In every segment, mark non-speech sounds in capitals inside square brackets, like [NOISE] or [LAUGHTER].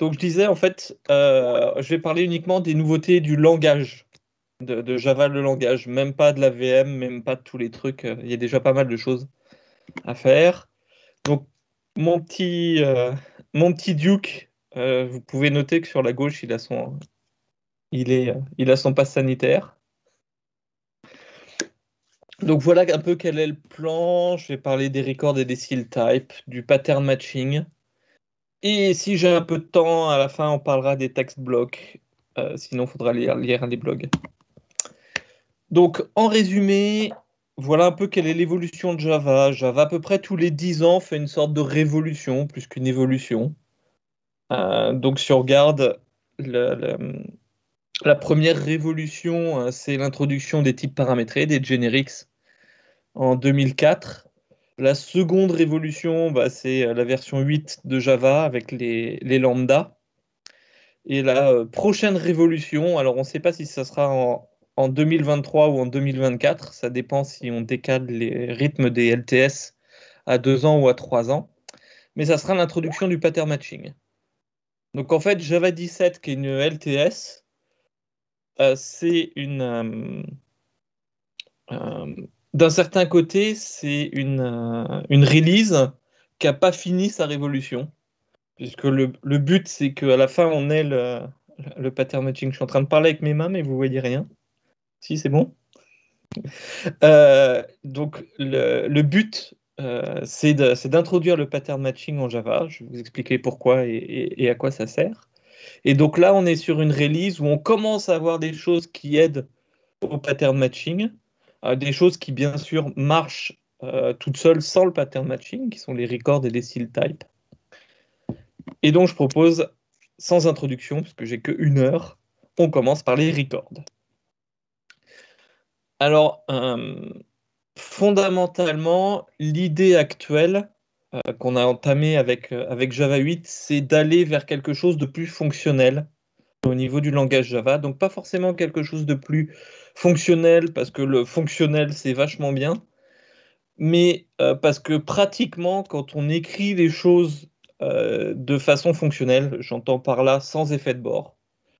Donc je disais en fait, euh, je vais parler uniquement des nouveautés du langage, de, Java le langage, même pas de la VM, même pas de tous les trucs. Euh, il y a déjà pas mal de choses à faire. Donc mon petit, euh, mon petit Duke, vous pouvez noter que sur la gauche il a son, il il a son passe sanitaire. Donc voilà un peu quel est le plan. Je vais parler des records et des seal types, du pattern matching, et si j'ai un peu de temps, à la fin, on parlera des textes blocs. Euh, sinon, il faudra lire, lire les blogs. Donc, en résumé, voilà un peu quelle est l'évolution de Java. Java, à peu près tous les 10 ans, fait une sorte de révolution plus qu'une évolution. Euh, donc, si on regarde la première révolution, euh, c'est l'introduction des types paramétrés, des generics, en 2004. La seconde révolution, bah, c'est euh, la version 8 de Java avec les, lambdas. Et la euh, prochaine révolution, alors on ne sait pas si ça sera en, 2023 ou en 2024, ça dépend si on décale les rythmes des LTS à 2 ans ou à 3 ans, mais ça sera l'introduction du pattern matching. Donc en fait, Java 17, qui est une LTS, euh, c'est une d'un certain côté, c'est une, euh, release qui n'a pas fini sa révolution. Puisque le, but, c'est qu'à la fin, on ait le, pattern matching. Je suis en train de parler avec mes mains, mais vous voyez rien. Si, c'est bon. Euh, donc, le, but, euh, c'est d'introduire le pattern matching en Java. Je vais vous expliquer pourquoi et, à quoi ça sert. Et donc là, on est sur une release où on commence à avoir des choses qui aident au pattern matching euh, des choses qui, bien sûr, marchent euh, toutes seules sans le pattern matching, qui sont les records et les seal types. Et donc, je propose, sans introduction, puisque j'ai que une heure, on commence par les records. Alors, euh, fondamentalement, l'idée actuelle qu'on a entamée avec Java 8, c'est d'aller vers quelque chose de plus fonctionnel au niveau du langage Java. Donc, pas forcément quelque chose de plus fonctionnel, parce que le fonctionnel, c'est vachement bien, mais euh, parce que pratiquement, quand on écrit les choses euh, de façon fonctionnelle, j'entends par là sans effet de bord,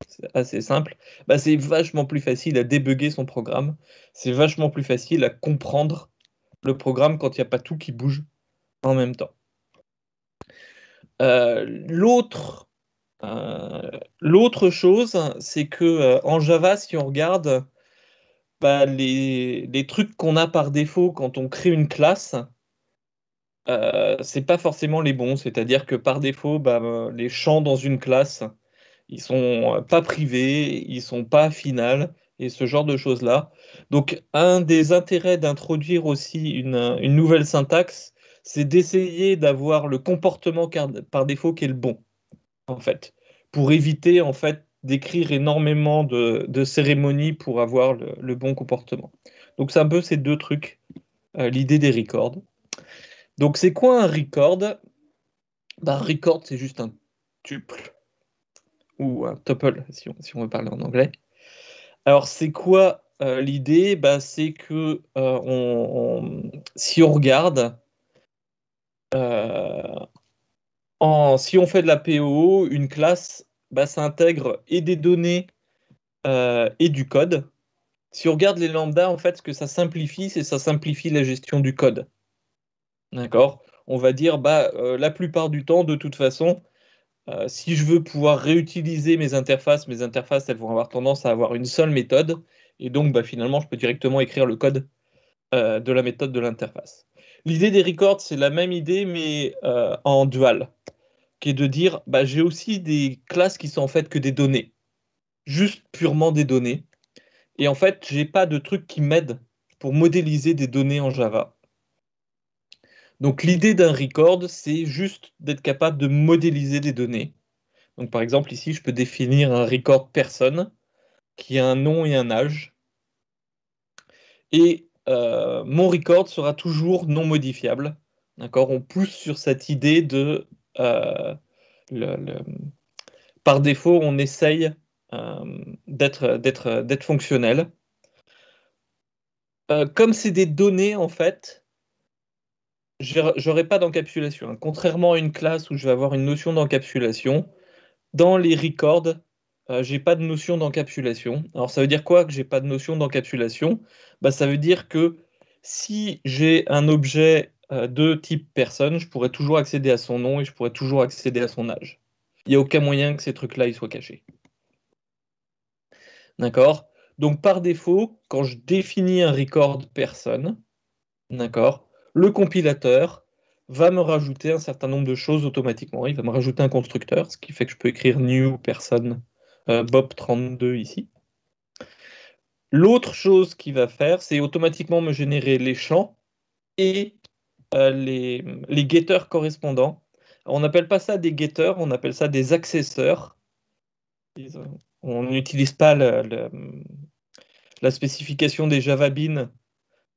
c'est assez simple, bah, c'est vachement plus facile à débugger son programme, c'est vachement plus facile à comprendre le programme quand il n'y a pas tout qui bouge en même temps. Euh, l'autre, l'autre chose, c'est que en Java, si on regarde, les, trucs qu'on a par défaut quand on crée une classe, ce euh, c'est pas forcément les bons. C'est-à-dire que par défaut, bah, les champs dans une classe, ils sont pas privés, ils sont pas finales et ce genre de choses-là. Donc, un des intérêts d'introduire aussi une, une, nouvelle syntaxe, c'est d'essayer d'avoir le comportement par défaut qui est le bon, en fait, pour éviter en fait d'écrire énormément de, cérémonies pour avoir le, bon comportement. Donc c'est un peu ces deux trucs, euh, l'idée des records. Donc c'est quoi un record bah, Un Record, c'est juste un tuple ou un tuple, si on, veut parler en anglais. Alors c'est quoi euh, l'idée bah, C'est que euh, si on regarde, si on fait de la PO, une classe ça bah, intègre et des données euh, et du code. Si on regarde les lambdas, en fait, ce que ça simplifie, c'est ça simplifie la gestion du code. D'accord On va dire, bah, euh, la plupart du temps, de toute façon, euh, si je veux pouvoir réutiliser mes interfaces, mes interfaces, elles vont avoir tendance à avoir une seule méthode. Et donc, bah, finalement, je peux directement écrire le code de la méthode de l'interface. L'idée des records, c'est la même idée, mais en dual qui de dire bah, j'ai aussi des classes qui sont en fait que des données, juste purement des données. Et en fait, j'ai pas de truc qui m'aide pour modéliser des données en Java. Donc l'idée d'un record, c'est juste d'être capable de modéliser des données. Donc par exemple, ici, je peux définir un record personne qui a un nom et un âge. Et euh, mon record sera toujours non modifiable. D'accord On pousse sur cette idée de euh, par défaut, on essaye euh, d'être fonctionnel. Euh, comme c'est des données, en fait, j'aurai pas d'encapsulation. Contrairement à une classe où je vais avoir une notion d'encapsulation, dans les records, j'ai pas de notion d'encapsulation. Alors ça veut dire quoi que j'ai pas de notion d'encapsulation bah, Ça veut dire que si j'ai un objet euh, de type personne, je pourrais toujours accéder à son nom et je pourrais toujours accéder à son âge. Il n'y a aucun moyen que ces trucs-là soient cachés. D'accord Donc par défaut, quand je définis un record personne, d'accord, le compilateur va me rajouter un certain nombre de choses automatiquement. Il va me rajouter un constructeur, ce qui fait que je peux écrire new personne euh, Bob32 ici. L'autre chose qu'il va faire, c'est automatiquement me générer les champs et euh, les, getters correspondants. On n'appelle pas ça des getters, on appelle ça des accesseurs. On n'utilise pas la spécification des Java Beans,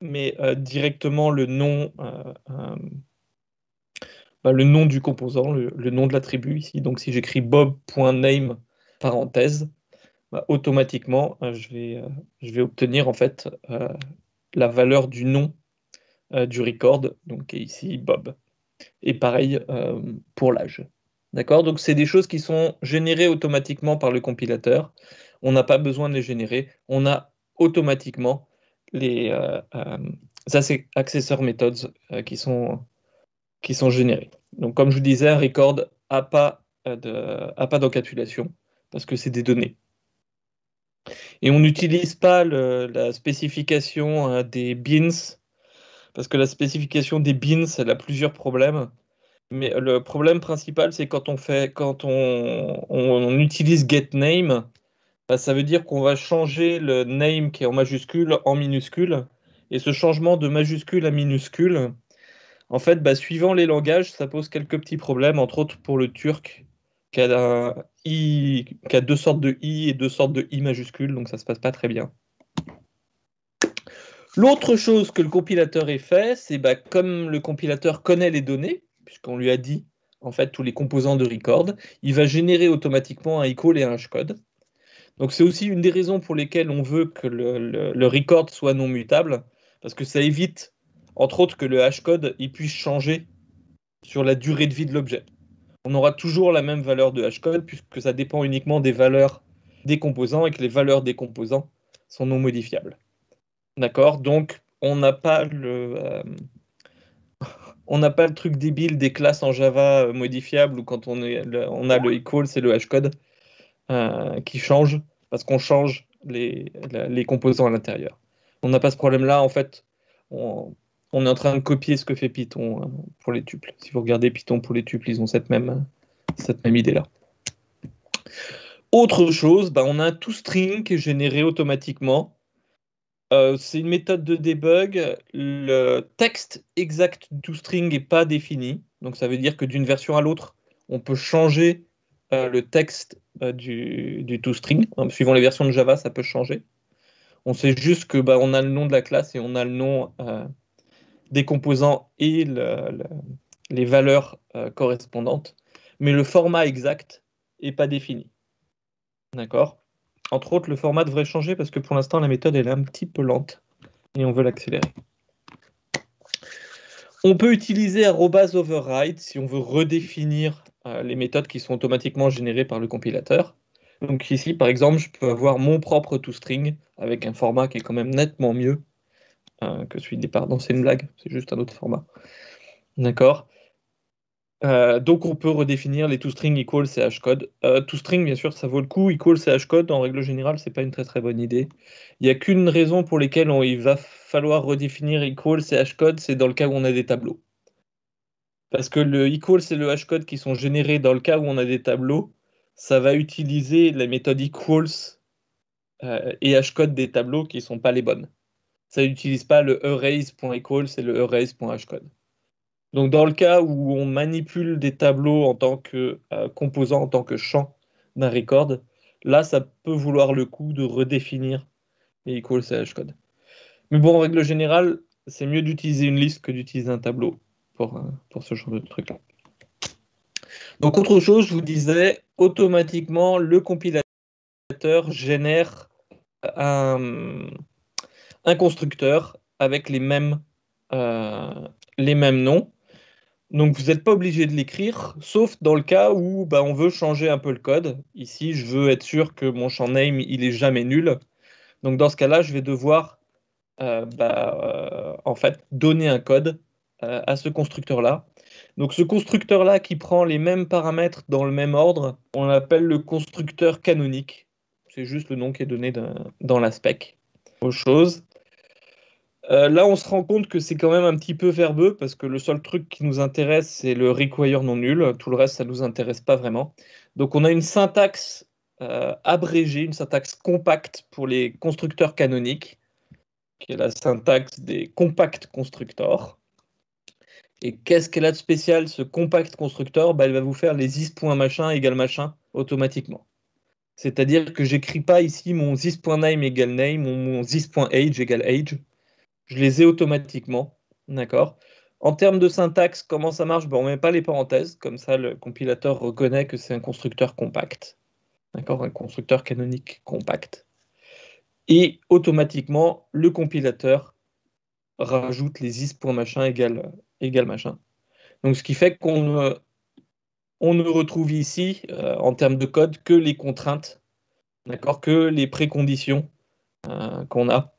mais euh, directement le nom, euh, bah, le nom du composant, le, nom de l'attribut ici. Donc si j'écris bob.name parenthèse, bah, automatiquement je vais, je vais obtenir en fait la valeur du nom euh, du record, donc ici Bob. Et pareil euh, pour l'âge. D'accord Donc c'est des choses qui sont générées automatiquement par le compilateur. On n'a pas besoin de les générer. On a automatiquement les euh, euh accessor methods qui, sont, qui générés. Donc comme je vous disais, un record n'a pas d'encapsulation parce que c'est des données. Et on n'utilise pas la spécification hein, des bins parce que la spécification des bins, elle a plusieurs problèmes. Mais le problème principal, c'est quand on fait, quand on, utilise getName, bah, ça veut dire qu'on va changer le name qui est en majuscule en minuscule. Et ce changement de majuscule à minuscule, en fait, bah, suivant les langages, ça pose quelques petits problèmes, entre autres pour le turc, qui a, i, deux sortes de i et deux sortes de i majuscule, donc ça ne se passe pas très bien. L'autre chose que le compilateur ait fait, c'est bah, comme le compilateur connaît les données, puisqu'on lui a dit en fait tous les composants de record, il va générer automatiquement un equal et un hashcode. Donc c'est aussi une des raisons pour lesquelles on veut que le, record soit non mutable, parce que ça évite, entre autres, que le hashcode il puisse changer sur la durée de vie de l'objet. On aura toujours la même valeur de hashcode, puisque ça dépend uniquement des valeurs des composants et que les valeurs des composants sont non modifiables. D'accord Donc, euh, [LAUGHS] on n'a pas le. truc débile des classes en Java euh, modifiables où quand on, a le equal, c'est le hashcode code euh, qui change parce qu'on change les, composants à l'intérieur. On n'a pas ce problème-là. En fait, on, est en train de copier ce que fait Python pour les tuples. Si vous regardez Python pour les tuples, ils ont cette même, idée-là. Autre chose, bah on a un toString qui est généré automatiquement euh, c'est une méthode de debug. Le texte exact du string n'est pas défini. Donc ça veut dire que d'une version à l'autre, on peut changer euh, le texte euh, du, du toString. Hein, suivant les versions de Java, ça peut changer. On sait juste que bah, on a le nom de la classe et on a le nom des composants et les valeurs correspondantes. Mais le format exact n'est pas défini. D'accord entre autres, le format devrait changer parce que pour l'instant, la méthode est un petit peu lente et on veut l'accélérer. On peut utiliser arrobas override si on veut redéfinir euh, les méthodes qui sont automatiquement générées par le compilateur. Donc ici, par exemple, je peux avoir mon propre toString avec un format qui est quand même nettement mieux euh, que celui des... Non, c'est une blague, c'est juste un autre format. D'accord euh, donc on peut redéfinir les toString equals et code. Euh, toString, bien sûr, ça vaut le coup. Equals et code, en règle générale, c'est pas une très très bonne idée. Il n'y a qu'une raison pour laquelle on, il va falloir redéfinir equals et code, c'est dans le cas où on a des tableaux. Parce que le equals et le hashCode qui sont générés dans le cas où on a des tableaux. Ça va utiliser la méthode equals euh, et hashCode des tableaux qui ne sont pas les bonnes. Ça n'utilise pas le erase.equals et le erase.hcode. Donc dans le cas où on manipule des tableaux en tant que euh, composant, en tant que champ d'un record, là ça peut vouloir le coup de redéfinir les le CH code. Mais bon, en règle générale, c'est mieux d'utiliser une liste que d'utiliser un tableau pour, euh, ce genre de truc-là. Donc autre chose, je vous disais, automatiquement le compilateur génère un, constructeur avec les mêmes euh, noms. Donc vous n'êtes pas obligé de l'écrire, sauf dans le cas où bah, on veut changer un peu le code. Ici, je veux être sûr que mon champ name, il est jamais nul. Donc dans ce cas-là, je vais devoir euh, bah, euh, en fait donner un code euh, à ce constructeur-là. Donc ce constructeur-là qui prend les mêmes paramètres dans le même ordre, on l'appelle le constructeur canonique. C'est juste le nom qui est donné dans la spec. Autre chose, euh, là, on se rend compte que c'est quand même un petit peu verbeux parce que le seul truc qui nous intéresse, c'est le require non nul. Tout le reste, ça ne nous intéresse pas vraiment. Donc, on a une syntaxe euh, abrégée, une syntaxe compacte pour les constructeurs canoniques, qui est la syntaxe des compact constructors. Et qu'est-ce qu'elle a de spécial, ce compact constructor bah, Elle va vous faire les is.machin égale machin automatiquement. C'est-à-dire que j'écris pas ici mon is.name égale name ou mon is.age égale age je les ai automatiquement. D'accord En termes de syntaxe, comment ça marche On ne met pas les parenthèses, comme ça le compilateur reconnaît que c'est un constructeur compact. D'accord Un constructeur canonique compact. Et automatiquement, le compilateur rajoute les is.machin égale, égal machin. Donc ce qui fait qu'on ne retrouve ici, euh, en termes de code, que les contraintes, d'accord, que les préconditions euh, qu'on a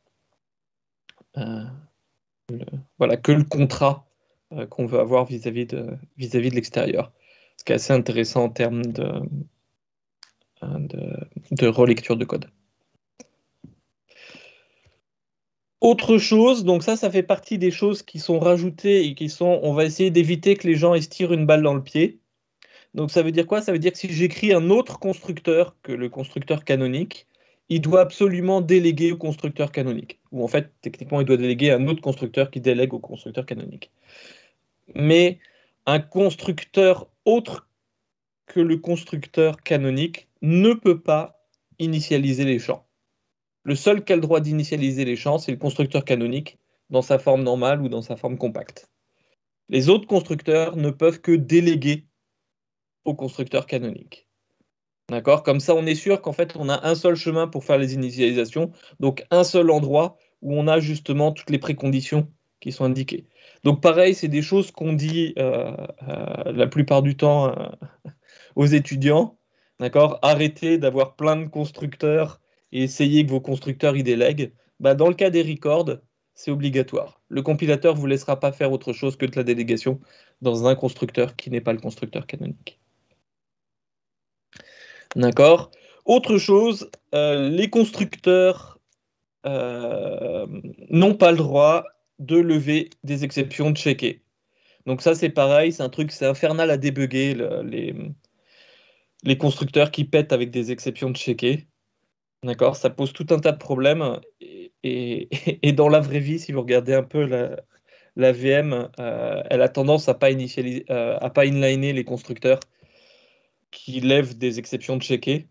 euh, euh, voilà, que le contrat euh, qu'on veut avoir vis-à-vis de, vis de l'extérieur. Ce qui est assez intéressant en termes de, relecture de code. Autre chose, donc ça, ça fait partie des choses qui sont rajoutées et qui sont, on va essayer d'éviter que les gens estirent une balle dans le pied. Donc ça veut dire quoi Ça veut dire que si j'écris un autre constructeur que le constructeur canonique, il doit absolument déléguer au constructeur canonique. Ou en fait, techniquement, il doit déléguer un autre constructeur qui délègue au constructeur canonique. Mais un constructeur autre que le constructeur canonique ne peut pas initialiser les champs. Le seul qui a le droit d'initialiser les champs, c'est le constructeur canonique dans sa forme normale ou dans sa forme compacte. Les autres constructeurs ne peuvent que déléguer au constructeur canonique. D'accord Comme ça, on est sûr qu'en fait, on a un seul chemin pour faire les initialisations, donc un seul endroit où on a justement toutes les préconditions qui sont indiquées. Donc pareil, c'est des choses qu'on dit euh, euh, la plupart du temps euh, [LAUGHS] aux étudiants. D'accord Arrêtez d'avoir plein de constructeurs et essayez que vos constructeurs y délèguent. Bah, dans le cas des records, c'est obligatoire. Le compilateur ne vous laissera pas faire autre chose que de la délégation dans un constructeur qui n'est pas le constructeur canonique. D'accord Autre chose, euh, les constructeurs euh, n'ont pas le droit de lever des exceptions de checkées. Donc ça, c'est pareil, c'est un truc, c'est infernal à débugger, les, les constructeurs qui pètent avec des exceptions de checkées. D'accord Ça pose tout un tas de problèmes. Et, dans la vraie vie, si vous regardez un peu la, VM, euh, elle a tendance à pas à pas inliner les constructeurs qui lève des exceptions de checkées.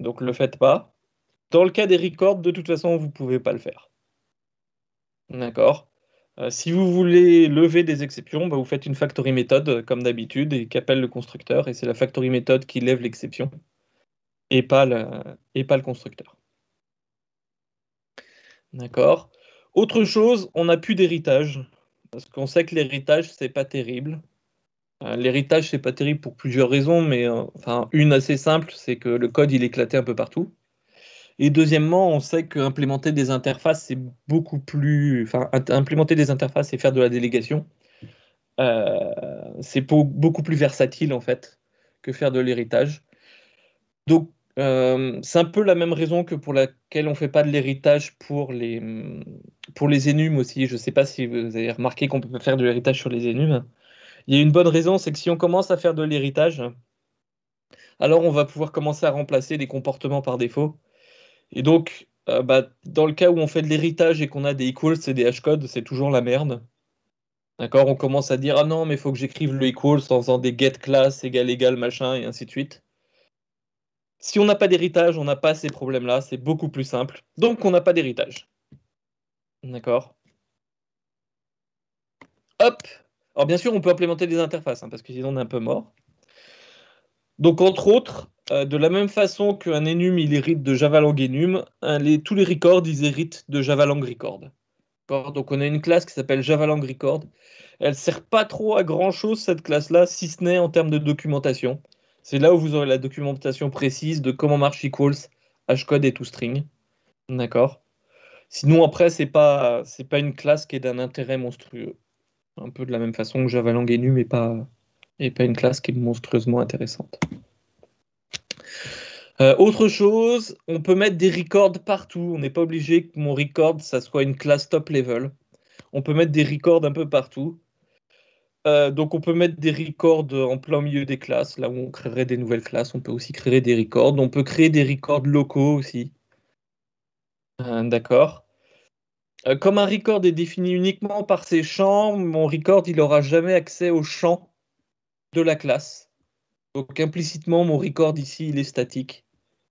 Donc le faites pas. Dans le cas des records, de toute façon, vous ne pouvez pas le faire. D'accord euh, Si vous voulez lever des exceptions, bah, vous faites une factory méthode, comme d'habitude, et qu'appelle le constructeur. Et c'est la factory méthode qui lève l'exception, et, pas le, et pas le constructeur. D'accord Autre chose, on n'a plus d'héritage. Parce qu'on sait que l'héritage, c'est pas terrible. Euh, l'héritage, c'est pas terrible pour plusieurs raisons, mais euh, enfin, une assez simple, c'est que le code, il éclatait un peu partout. Et deuxièmement, on sait qu'implémenter des interfaces, c'est beaucoup plus. Enfin, implémenter des interfaces et faire de la délégation, euh, c'est beaucoup plus versatile, en fait, que faire de l'héritage. Donc, c'est un peu la même raison que pour laquelle on ne fait pas de l'héritage pour les, pour les énumes aussi. Je ne sais pas si vous avez remarqué qu'on peut faire de l'héritage sur les énumes. Il y a une bonne raison, c'est que si on commence à faire de l'héritage, alors on va pouvoir commencer à remplacer des comportements par défaut. Et donc, euh, bah, dans le cas où on fait de l'héritage et qu'on a des equals et des hashcodes, c'est toujours la merde. D'accord On commence à dire Ah non, mais il faut que j'écrive le equals en faisant des get class, égal, égal, machin, et ainsi de suite. Si on n'a pas d'héritage, on n'a pas ces problèmes-là, c'est beaucoup plus simple. Donc, on n'a pas d'héritage. D'accord Hop, alors bien sûr, on peut implémenter des interfaces, hein, parce que sinon on est un peu mort. Donc entre autres, euh, de la même façon qu'un enum il hérite de java.lang.enum, enum, tous les records ils héritent de java.lang.record. record. Donc on a une classe qui s'appelle java.lang.record. record. Elle sert pas trop à grand chose cette classe-là, si ce n'est en termes de documentation. C'est là où vous aurez la documentation précise de comment marche equals, hcode et toString. D'accord. Sinon après ce pas pas une classe qui est d'un intérêt monstrueux. Un peu de la même façon que langue est nu, mais pas, et pas une classe qui est monstrueusement intéressante. Euh, autre chose, on peut mettre des records partout. On n'est pas obligé que mon record, ça soit une classe top level. On peut mettre des records un peu partout. Euh, donc on peut mettre des records en plein milieu des classes, là où on créerait des nouvelles classes. On peut aussi créer des records. On peut créer des records locaux aussi. Euh, d'accord. Euh, comme un record est défini uniquement par ses champs, mon record, il n'aura jamais accès aux champs de la classe. Donc implicitement, mon record ici, il est statique.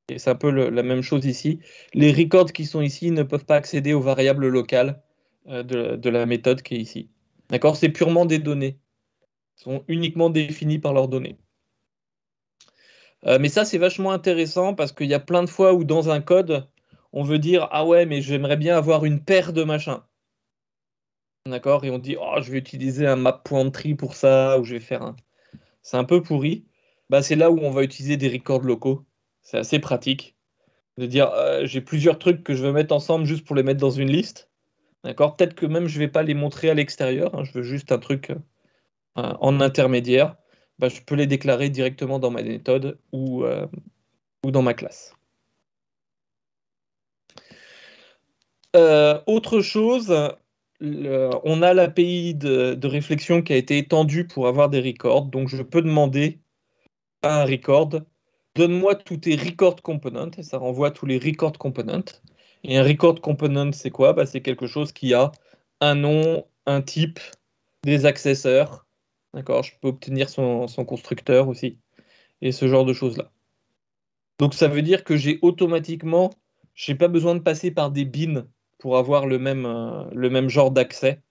Et c'est un peu la même chose ici. Les records qui sont ici ne peuvent pas accéder aux variables locales euh, de, la méthode qui est ici. D'accord C'est purement des données. Ils sont uniquement définis par leurs données. Euh, mais ça, c'est vachement intéressant parce qu'il y a plein de fois où dans un code, on veut dire ah ouais, mais j'aimerais bien avoir une paire de machins. D'accord Et on dit oh, je vais utiliser un map point pour ça, ou je vais faire un. C'est un peu pourri. Bah, c'est là où on va utiliser des records locaux. C'est assez pratique de dire euh, j'ai plusieurs trucs que je veux mettre ensemble juste pour les mettre dans une liste. D'accord Peut-être que même je ne vais pas les montrer à l'extérieur, hein, je veux juste un truc euh, en intermédiaire. Bah, je peux les déclarer directement dans ma méthode ou, euh, ou dans ma classe. Euh, autre chose, on a l'API de, de, réflexion qui a été étendue pour avoir des records. Donc, je peux demander à un record donne-moi tous tes record components et ça renvoie tous les record components. Et un record component, c'est quoi bah, C'est quelque chose qui a un nom, un type, des accesseurs. D'accord Je peux obtenir son, son constructeur aussi et ce genre de choses-là. Donc, ça veut dire que j'ai automatiquement, je n'ai pas besoin de passer par des bins pour avoir le même, euh, le même genre d'accès.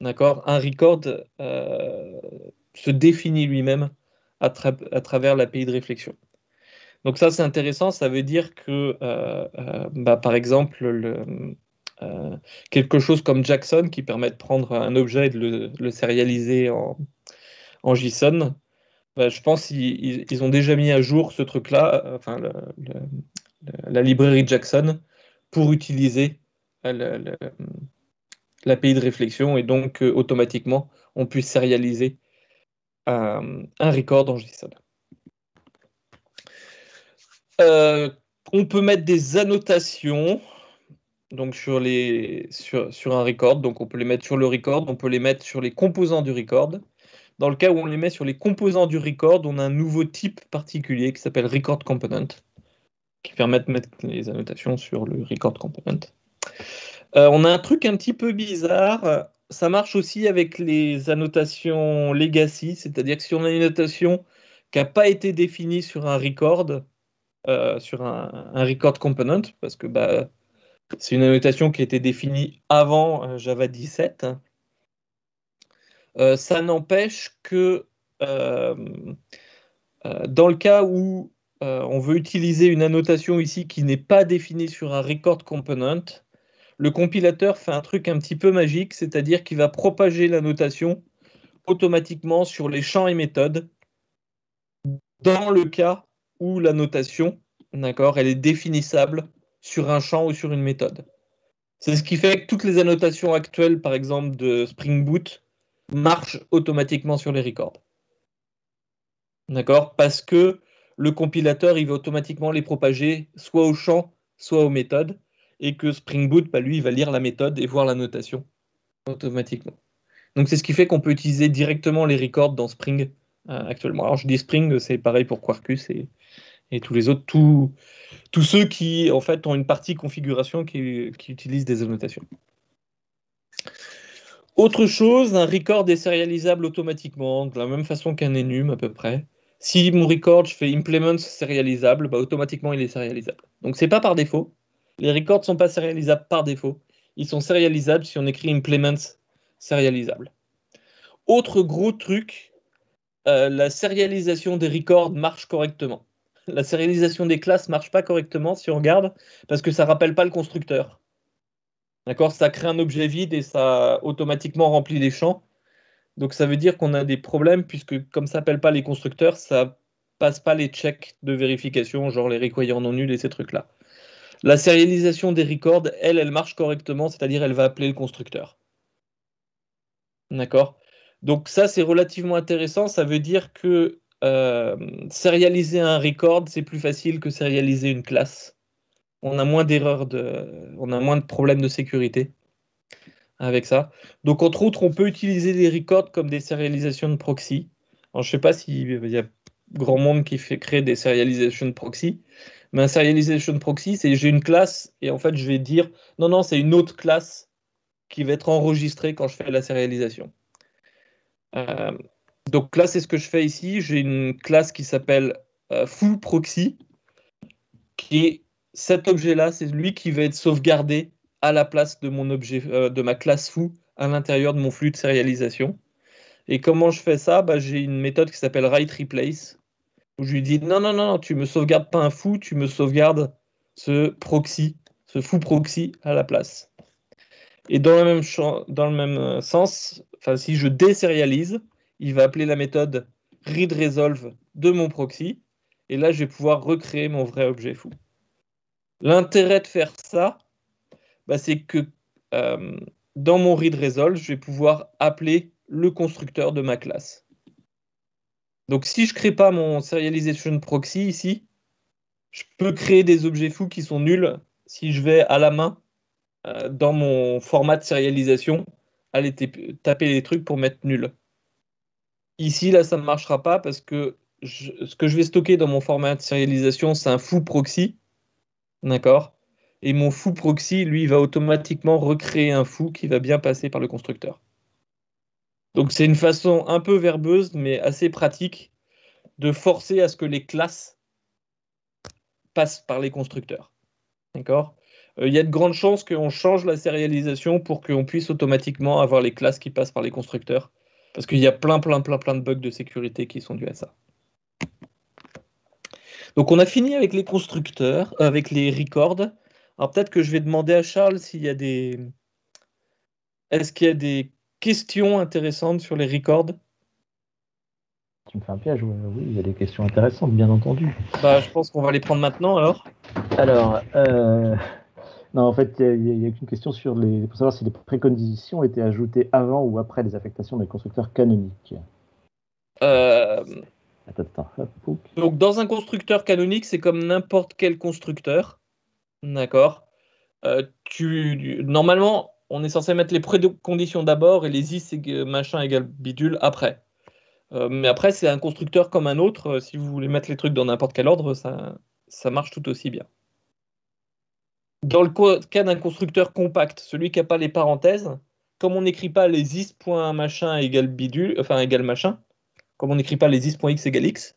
D'accord Un record euh, se définit lui-même à, travers l'API de réflexion. Donc ça, c'est intéressant. Ça veut dire que, euh, bah, par exemple, quelque chose comme Jackson qui permet de prendre un objet et de le, sérialiser en, JSON, bah, je pense qu'ils ont déjà mis à jour ce truc-là, enfin la librairie Jackson, pour utiliser l'API de réflexion et donc euh, automatiquement on puisse sérialiser euh, un record en euh, JSON. on peut mettre des annotations donc sur, les, sur, sur, un record, donc on peut les mettre sur le record, on peut les mettre sur les composants du record. Dans le cas où on les met sur les composants du record, on a un nouveau type particulier qui s'appelle record component, qui permet de mettre les annotations sur le record component. Euh, on a un truc un petit peu bizarre. Ça marche aussi avec les annotations legacy, c'est-à-dire que si on a une annotation qui n'a pas été définie sur un record, euh, sur un, record component, parce que bah, c'est une annotation qui a été définie avant euh, Java 17, hein, ça n'empêche que dans le cas où on veut utiliser une annotation ici qui n'est pas définie sur un record component, le compilateur fait un truc un petit peu magique, c'est-à-dire qu'il va propager la notation automatiquement sur les champs et méthodes dans le cas où la notation, elle est définissable sur un champ ou sur une méthode. C'est ce qui fait que toutes les annotations actuelles, par exemple de Spring Boot, marchent automatiquement sur les records. Parce que le compilateur, il va automatiquement les propager soit au champ, soit aux méthodes et que Spring Boot, bah, lui, il va lire la méthode et voir la notation automatiquement. Donc c'est ce qui fait qu'on peut utiliser directement les records dans Spring euh, actuellement. Alors je dis Spring, c'est pareil pour Quarkus et, et tous les autres, tous ceux qui en fait ont une partie configuration qui, qui utilise des annotations. Autre chose, un record est sérialisable automatiquement, de la même façon qu'un enum à peu près. Si mon record, je fais implements sérialisable, bah, automatiquement il est sérialisable. Donc c'est pas par défaut, les records sont pas sérialisables par défaut. Ils sont sérialisables si on écrit implements sérialisables. Autre gros truc, euh, la sérialisation des records marche correctement. [LAUGHS] La sérialisation des classes marche pas correctement si on regarde parce que ça rappelle pas le constructeur. D'accord Ça crée un objet vide et ça automatiquement remplit les champs. Donc ça veut dire qu'on a des problèmes puisque comme ça n'appelle pas les constructeurs, ça passe pas les checks de vérification, genre les requirements non nuls et ces trucs-là. La sérialisation des records, elle, elle marche correctement, c'est-à-dire elle va appeler le constructeur. D'accord Donc ça, c'est relativement intéressant. Ça veut dire que euh, sérialiser un record, c'est plus facile que sérialiser une classe. On a moins d'erreurs, de, on a moins de problèmes de sécurité avec ça. Donc, entre autres, on peut utiliser des records comme des sérialisations de proxy. je ne sais pas s'il y a grand monde qui fait créer des sérialisations de proxy, ma serialization proxy, c'est j'ai une classe et en fait, je vais dire non, non, c'est une autre classe qui va être enregistrée quand je fais la sérialisation. Euh, donc là, c'est ce que je fais ici. J'ai une classe qui s'appelle euh, foo proxy, qui est cet objet-là, c'est lui qui va être sauvegardé à la place de mon objet, euh, de ma classe foo à l'intérieur de mon flux de sérialisation. Et comment je fais ça bah, J'ai une méthode qui s'appelle write replace je lui dis non, non, non, tu me sauvegardes pas un fou, tu me sauvegardes ce proxy, ce fou proxy à la place. Et dans le même, euh, sens, si je désérialise, il va appeler la méthode readResolve de mon proxy, et là, je vais pouvoir recréer mon vrai objet fou. L'intérêt de faire ça, bah, c'est que euh, dans mon read resolve, je vais pouvoir appeler le constructeur de ma classe. Donc si je crée pas mon serialization proxy ici, je peux créer des objets fous qui sont nuls si je vais à la main euh, dans mon format de serialisation aller taper les trucs pour mettre nul. Ici, là, ça ne marchera pas parce que ce que je vais stocker dans mon format de serialisation, c'est un fou proxy. D'accord Et mon fou proxy, lui, va automatiquement recréer un fou qui va bien passer par le constructeur. Donc c'est une façon un peu verbeuse, mais assez pratique, de forcer à ce que les classes passent par les constructeurs. D'accord euh, Il y a de grandes chances qu'on change la sérialisation pour qu'on puisse automatiquement avoir les classes qui passent par les constructeurs. Parce qu'il y a plein, plein, plein, plein de bugs de sécurité qui sont dus à ça. Donc on a fini avec les constructeurs, euh, avec les records. Alors peut-être que je vais demander à Charles s'il y a des... Est-ce qu'il y a des questions intéressantes sur les records Tu me fais un piège, oui, il y a des questions intéressantes, bien entendu. Bah, je pense qu'on va les prendre maintenant alors. Alors, euh, non, en fait, il n'y a qu'une question sur les... pour savoir si les préconditions étaient ajoutées avant ou après les affectations des constructeurs canoniques. Euh, attends, Donc, dans un constructeur canonique, c'est comme n'importe quel constructeur. D'accord euh, tu, normalement, on est censé mettre les préconditions d'abord et les is machin égale bidule après. Euh, mais après, c'est un constructeur comme un autre. Euh, si vous voulez mettre les trucs dans n'importe quel ordre, ça, ça marche tout aussi bien. Dans le cas d'un constructeur compact, celui qui n'a pas les parenthèses, comme on n'écrit pas les is égale bidule, enfin égale machin, comme on n'écrit pas les is.x x égale x,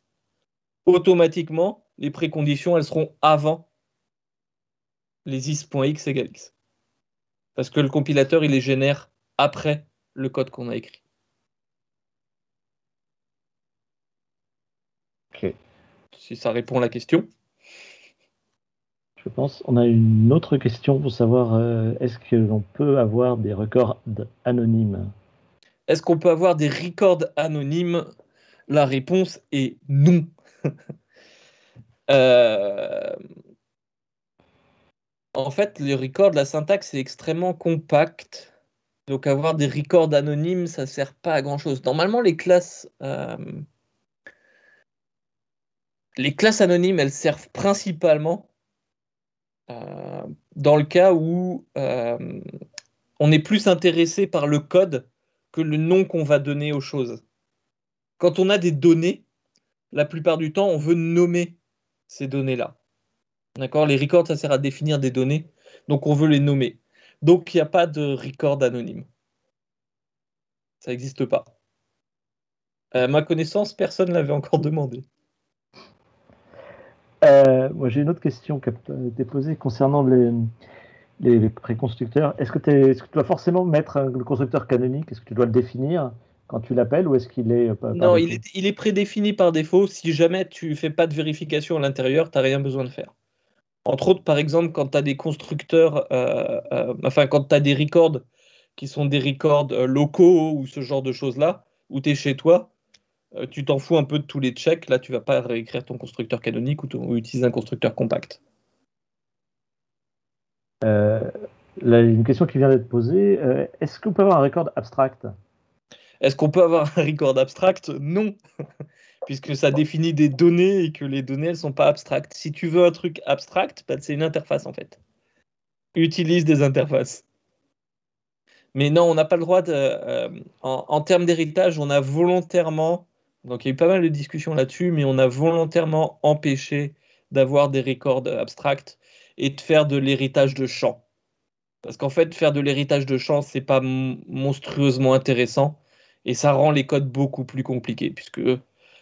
automatiquement, les préconditions, elles seront avant les is.x égale x parce que le compilateur, il les génère après le code qu'on a écrit. Si ça répond à la question. Je pense on a une autre question pour savoir euh, est-ce que l'on peut avoir des records anonymes Est-ce qu'on peut avoir des records anonymes La réponse est non. [LAUGHS] euh, en fait, le record, la syntaxe est extrêmement compacte. Donc avoir des records anonymes, ça ne sert pas à grand-chose. Normalement, les classes, euh, anonymes, elles servent principalement euh, dans le cas où euh, on est plus intéressé par le code que le nom qu'on va donner aux choses. Quand on a des données, la plupart du temps, on veut nommer ces données-là. D'accord Les records, ça sert à définir des données, donc on veut les nommer. Donc il n'y a pas de record anonyme. Ça n'existe pas. Euh, à ma connaissance, personne ne l'avait encore demandé. Euh, moi, j'ai une autre question qui a été posée concernant les, préconstructeurs. Est-ce que, es, que, tu dois forcément mettre le constructeur canonique Est-ce que tu dois le définir quand tu l'appelles ou est-ce qu'il est. Euh, non, il est, prédéfini par défaut. Si jamais tu ne fais pas de vérification à l'intérieur, tu n'as rien besoin de faire. Entre autres, par exemple, quand tu as des constructeurs, euh, euh, enfin, quand tu as des records qui sont des records euh, locaux ou ce genre de choses-là, où tu es chez toi, tu t'en fous un peu de tous les checks. Là, tu vas pas réécrire ton constructeur canonique ou, utiliser un constructeur compact. une question qui vient d'être posée est-ce qu'on peut avoir un record abstract Est-ce qu'on peut avoir un record abstract Non puisque ça définit des données et que les données, elles ne sont pas abstraites. Si tu veux un truc abstract, bah, c'est une interface en fait. Utilise des interfaces. Mais non, on n'a pas le droit de. Euh, en, termes d'héritage, on a volontairement. Donc il y a eu pas mal de discussions là-dessus, mais on a volontairement empêché d'avoir des records abstracts et de faire de l'héritage de champ. Parce qu'en fait, faire de l'héritage de champ, n'est pas monstrueusement intéressant et ça rend les codes beaucoup plus compliqués puisque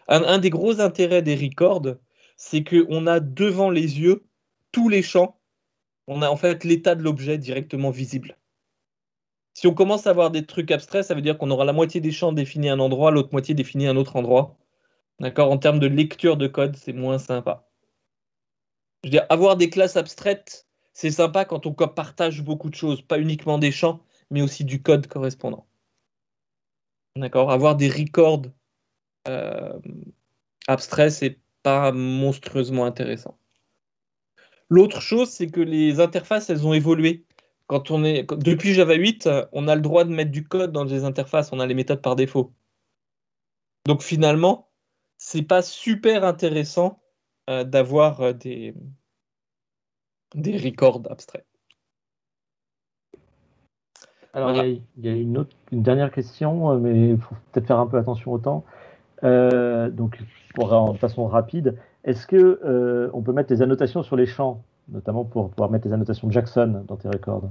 un, des gros intérêts des records, c'est qu'on a devant les yeux tous les champs. On a en fait l'état de l'objet directement visible. Si on commence à avoir des trucs abstraits, ça veut dire qu'on aura la moitié des champs définis à un endroit, l'autre moitié définie à un autre endroit. D'accord En termes de lecture de code, c'est moins sympa. Je veux dire, avoir des classes abstraites, c'est sympa quand on partage beaucoup de choses, pas uniquement des champs, mais aussi du code correspondant. D'accord Avoir des records euh, abstrait, c'est pas monstrueusement intéressant. L'autre chose, c'est que les interfaces, elles ont évolué. Quand on est depuis Java 8, on a le droit de mettre du code dans des interfaces, on a les méthodes par défaut. Donc finalement, c'est pas super intéressant euh, d'avoir euh, des des records abstraits. Alors, il y, a une, une dernière question, mais il faut peut-être faire un peu attention au temps. Euh, donc, de façon rapide, est-ce que euh, on peut mettre des annotations sur les champs, notamment pour pouvoir mettre des annotations de Jackson dans tes records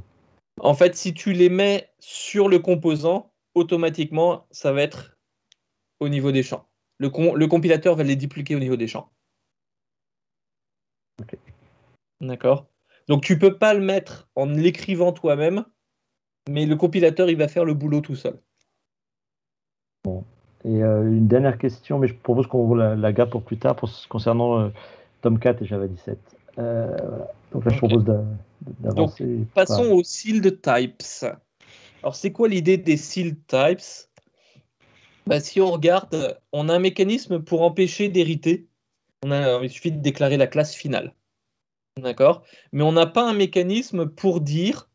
En fait, si tu les mets sur le composant, automatiquement, ça va être au niveau des champs. Le, compilateur va les dupliquer au niveau des champs. D'accord. Donc tu peux pas le mettre en l'écrivant toi-même, mais le compilateur il va faire le boulot tout seul. Bon, et euh, une dernière question, mais je propose qu'on la, la, garde pour plus tard, pour, concernant euh, Tomcat et Java 17. Euh, Donc là, je propose d'avancer. Passons aux sealed types. Alors, c'est quoi l'idée des sealed types bah, Si on regarde, on a un mécanisme pour empêcher d'hériter. il suffit de déclarer la classe finale. D'accord Mais on n'a pas un mécanisme pour dire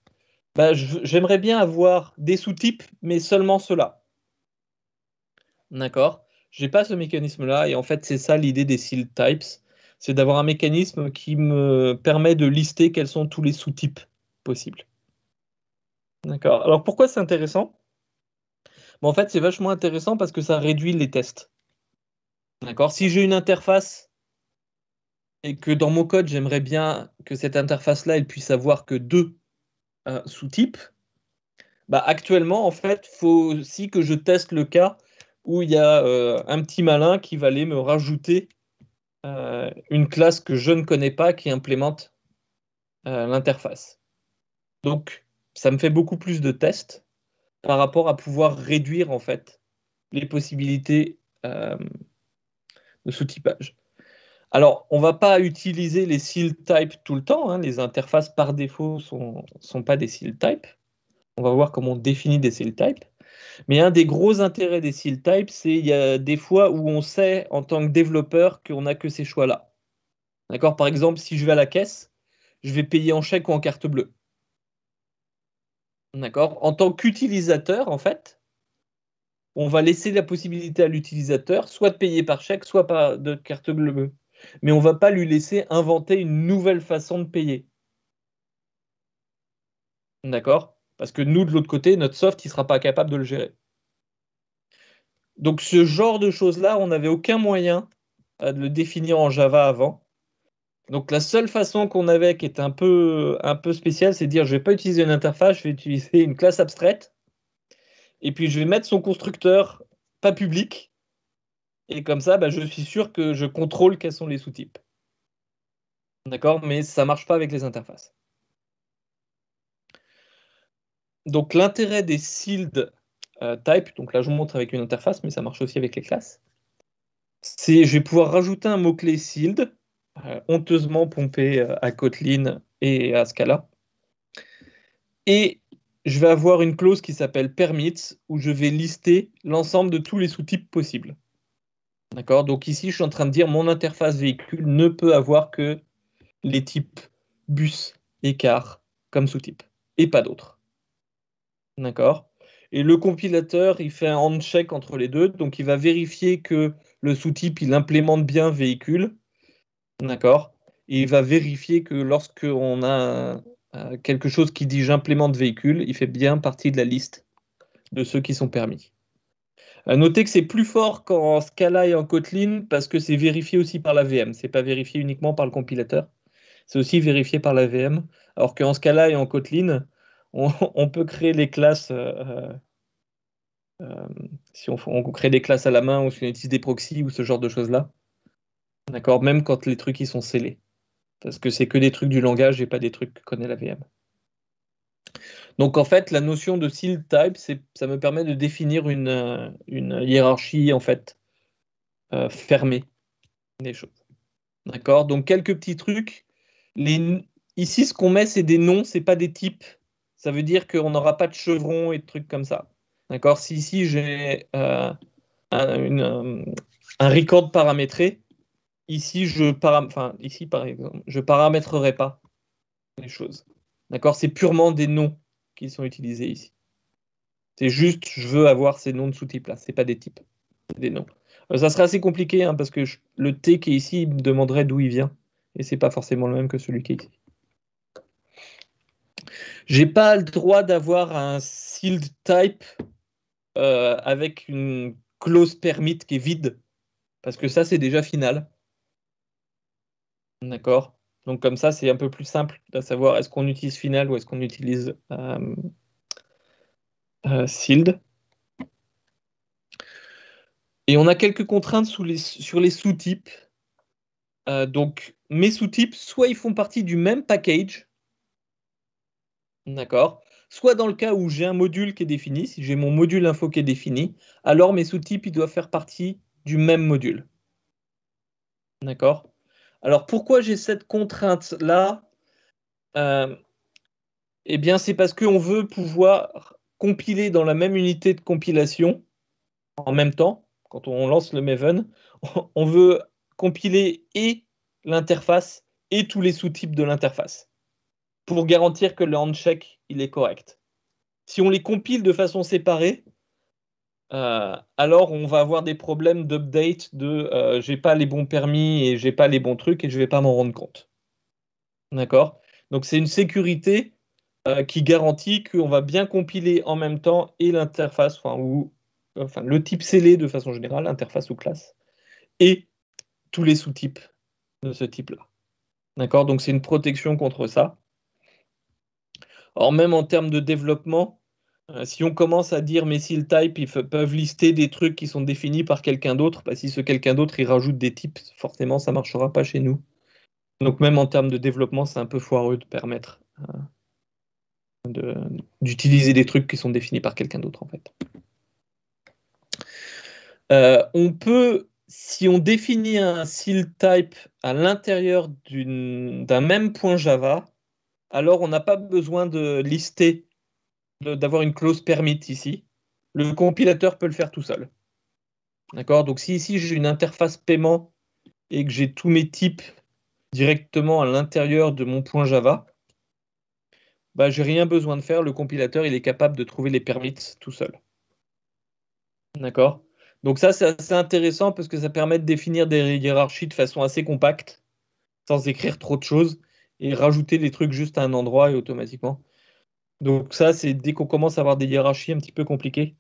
bah, j'aimerais bien avoir des sous-types, mais seulement ceux-là. D'accord n'ai pas ce mécanisme-là. Et en fait, c'est ça l'idée des seal types. C'est d'avoir un mécanisme qui me permet de lister quels sont tous les sous-types possibles. D'accord. Alors pourquoi c'est intéressant En fait, c'est vachement intéressant parce que ça réduit les tests. D'accord Si j'ai une interface et que dans mon code, j'aimerais bien que cette interface-là, elle puisse avoir que deux euh, sous-types, bah, actuellement, en fait, il faut aussi que je teste le cas où il y a euh, un petit malin qui va aller me rajouter euh, une classe que je ne connais pas qui implémente euh, l'interface. Donc, ça me fait beaucoup plus de tests par rapport à pouvoir réduire en fait les possibilités de sous-typage. Alors, on ne va pas utiliser les seal type tout le temps. Hein. Les interfaces par défaut ne sont, pas des seal type. On va voir comment on définit des seal types. Mais un des gros intérêts des seal types, c'est il y a des fois où on sait en tant que développeur qu'on n'a que ces choix-là. D'accord Par exemple, si je vais à la caisse, je vais payer en chèque ou en carte bleue. D'accord En tant qu'utilisateur, en fait, on va laisser la possibilité à l'utilisateur soit de payer par chèque, soit par de carte bleue. Mais on ne va pas lui laisser inventer une nouvelle façon de payer. D'accord parce que nous, de l'autre côté, notre soft, il ne sera pas capable de le gérer. Donc ce genre de choses-là, on n'avait aucun moyen de le définir en Java avant. Donc la seule façon qu'on avait qui est un peu, un peu spéciale, c'est de dire je ne vais pas utiliser une interface, je vais utiliser une classe abstraite. Et puis je vais mettre son constructeur pas public. Et comme ça, bah, je suis sûr que je contrôle quels sont les sous-types. D'accord Mais ça ne marche pas avec les interfaces. donc l'intérêt des sealed euh, type, donc là je vous montre avec une interface, mais ça marche aussi avec les classes, c'est je vais pouvoir rajouter un mot-clé sealed, euh, honteusement pompé euh, à Kotlin et à Scala. Et je vais avoir une clause qui s'appelle permits, où je vais lister l'ensemble de tous les sous-types possibles. D'accord Donc ici, je suis en train de dire mon interface véhicule ne peut avoir que les types bus, et car comme sous-type, et pas d'autres. D'accord. Et le compilateur, il fait un check entre les deux, donc il va vérifier que le sous-type, il implémente bien véhicule. D'accord. Et il va vérifier que lorsque on a euh, quelque chose qui dit j'implémente véhicule, il fait bien partie de la liste de ceux qui sont permis. À noter que c'est plus fort qu'en Scala et en Kotlin parce que c'est vérifié aussi par la VM. n'est pas vérifié uniquement par le compilateur. C'est aussi vérifié par la VM. Alors qu'en Scala et en Kotlin, [LAUGHS] on, peut créer les classes. Euh, euh, euh, si on, crée des classes à la main ou si on utilise des proxys ou ce genre de choses-là. D'accord Même quand les trucs sont scellés. Parce que c'est que des trucs du langage et pas des trucs que connaît la VM. Donc en fait, la notion de seal type, ça me permet de définir une, hiérarchie en fait fermée des choses. D'accord Donc quelques petits trucs. Les, ici, ce qu'on met, c'est des noms, c'est pas des types ça veut dire qu'on n'aura pas de chevrons et de trucs comme ça. D'accord Si ici j'ai euh, euh, un, record paramétré, ici je enfin, ici par exemple, je paramétrerai pas les choses. D'accord C'est purement des noms qui sont utilisés ici. C'est juste, je veux avoir ces noms de sous-types là. C'est pas des types, c'est des noms. Euh, ça serait assez compliqué hein, parce que le T qui est ici me demanderait d'où il vient et c'est pas forcément le même que celui qui est ici. J'ai pas le droit d'avoir un sealed type euh, avec une clause permit qui est vide, parce que ça, c'est déjà final. D'accord Donc, comme ça, c'est un peu plus simple de savoir est-ce qu'on utilise final ou est-ce qu'on utilise euh, euh, sealed. Et on a quelques contraintes sur les sous-types. donc, mes sous-types, soit ils font partie du même package, D'accord Soit dans le cas où j'ai un module qui est défini, si j'ai mon module info qui est défini, alors mes sous-types, doivent faire partie du même module. D'accord Alors pourquoi j'ai cette contrainte-là euh, Eh bien, c'est parce qu'on veut pouvoir compiler dans la même unité de compilation en même temps. Quand on lance le Maven, [LAUGHS] on veut compiler et l'interface et tous les sous-types de l'interface pour garantir que le handshake, il est correct. Si on les compile de façon séparée, euh, alors on va avoir des problèmes d'update de je euh, j'ai pas les bons permis et j'ai pas les bons trucs et je vais pas m'en rendre compte. Donc c'est une sécurité euh, qui garantit qu'on va bien compiler en même temps et l'interface, ou le type scellé de façon générale, interface ou classe, et tous les sous-types de ce type-là. Donc c'est une protection contre ça. Or, même en termes de développement, euh, si on commence à dire mais seal types, type, ils peuvent lister des trucs qui sont définis par quelqu'un d'autre, bah, si ce quelqu'un d'autre, il rajoute des types, forcément, ça ne marchera pas chez nous. Donc même en termes de développement, c'est un peu foireux de permettre euh, d'utiliser des trucs qui sont définis par quelqu'un d'autre en fait. Euh, on peut, si on définit un seal type à l'intérieur d'un même point Java, alors on n'a pas besoin de lister, d'avoir une clause permit ici. Le compilateur peut le faire tout seul. D'accord Donc si ici j'ai une interface paiement et que j'ai tous mes types directement à l'intérieur de mon point Java, bah, n'ai rien besoin de faire. Le compilateur, il est capable de trouver les permits tout seul. D'accord Donc ça, c'est assez intéressant parce que ça permet de définir des hiérarchies de façon assez compacte, sans écrire trop de choses et rajouter des trucs juste à un endroit et automatiquement. Donc ça, c'est dès qu'on commence à avoir des hiérarchies un petit peu compliquées.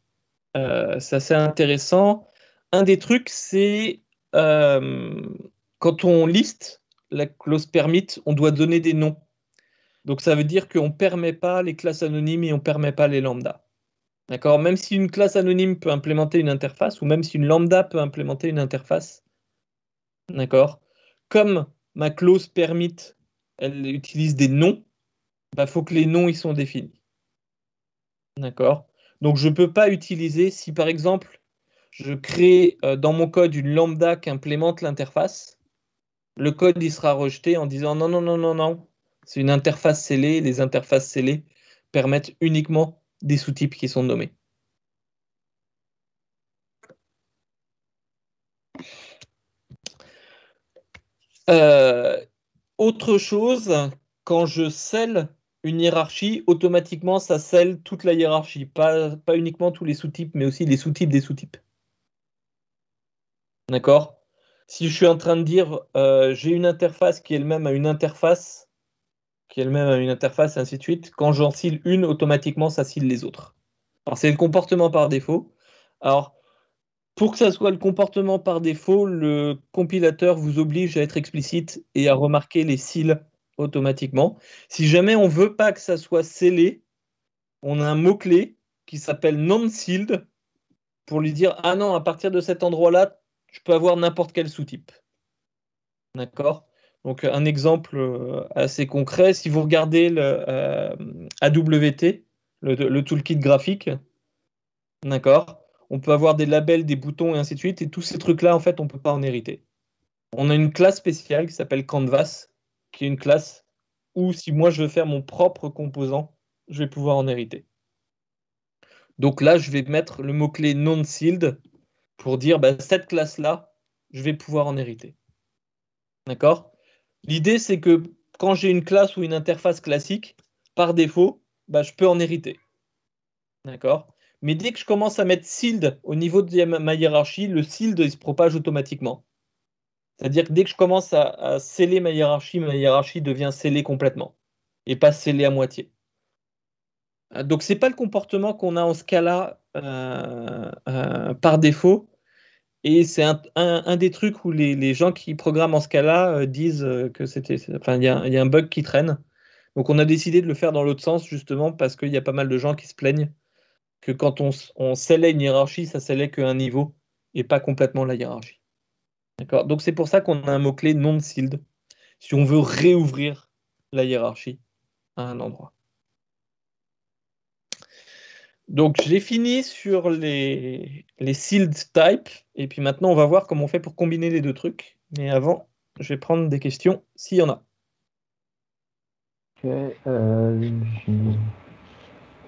Euh, c'est intéressant. Un des trucs, c'est euh, quand on liste la clause permit, on doit donner des noms. Donc ça veut dire qu'on ne permet pas les classes anonymes et on ne permet pas les lambda. D'accord Même si une classe anonyme peut implémenter une interface, ou même si une lambda peut implémenter une interface, d'accord Comme ma clause permit elle utilise des noms, il bah, faut que les noms ils sont définis. D'accord Donc je ne peux pas utiliser, si par exemple je crée euh, dans mon code une lambda qui implémente l'interface, le code il sera rejeté en disant non, non, non, non, non, c'est une interface scellée, les interfaces scellées permettent uniquement des sous-types qui sont nommés. Euh, autre chose, quand je scelle une hiérarchie, automatiquement, ça scelle toute la hiérarchie. Pas, uniquement tous les sous-types, mais aussi les sous-types des sous-types. D'accord Si je suis en train de dire euh, j'ai une interface qui elle-même à une interface, qui est elle-même à une interface, et ainsi de suite, quand j'en cille une, automatiquement, ça cile les autres. Alors, c'est le comportement par défaut. Alors, pour que ça soit le comportement par défaut, le compilateur vous oblige à être explicite et à remarquer les cils automatiquement. Si jamais on ne veut pas que ça soit scellé, on a un mot-clé qui s'appelle non-sealed pour lui dire Ah non, à partir de cet endroit-là, je peux avoir n'importe quel sous-type. D'accord Donc, un exemple euh, assez concret, si vous regardez le euh, AWT, le, toolkit graphique, d'accord on peut avoir des labels, des boutons et ainsi de suite. Et tous ces trucs-là, en fait, on ne peut pas en hériter. On a une classe spéciale qui s'appelle Canvas, qui est une classe où si moi je veux faire mon propre composant, je vais pouvoir en hériter. Donc là, je vais mettre le mot-clé non-sealed pour dire bah, cette classe-là, je vais pouvoir en hériter. D'accord L'idée, c'est que quand j'ai une classe ou une interface classique, par défaut, bah, je peux en hériter. D'accord mais dès que je commence à mettre sealed au niveau de ma hiérarchie, le sealed se propage automatiquement. C'est-à-dire que dès que je commence à, sceller ma hiérarchie, ma hiérarchie devient scellée complètement et pas scellée à moitié. Euh, donc c'est pas le comportement qu'on a en Scala euh, euh, par défaut. Et c'est un, des trucs où les, gens qui programment en Scala disent que c'était. il y, a un bug qui traîne. Donc on a décidé de le faire dans l'autre sens justement parce qu'il y a pas mal de gens qui se plaignent que quand on, on scellait une hiérarchie, ça scellait qu'un niveau et pas complètement la hiérarchie. D'accord Donc c'est pour ça qu'on a un mot-clé non sealed si on veut réouvrir la hiérarchie à un endroit. Donc j'ai fini sur les, les sealed types et puis maintenant on va voir comment on fait pour combiner les deux trucs. Mais avant, je vais prendre des questions s'il y en a. Ok. Euh,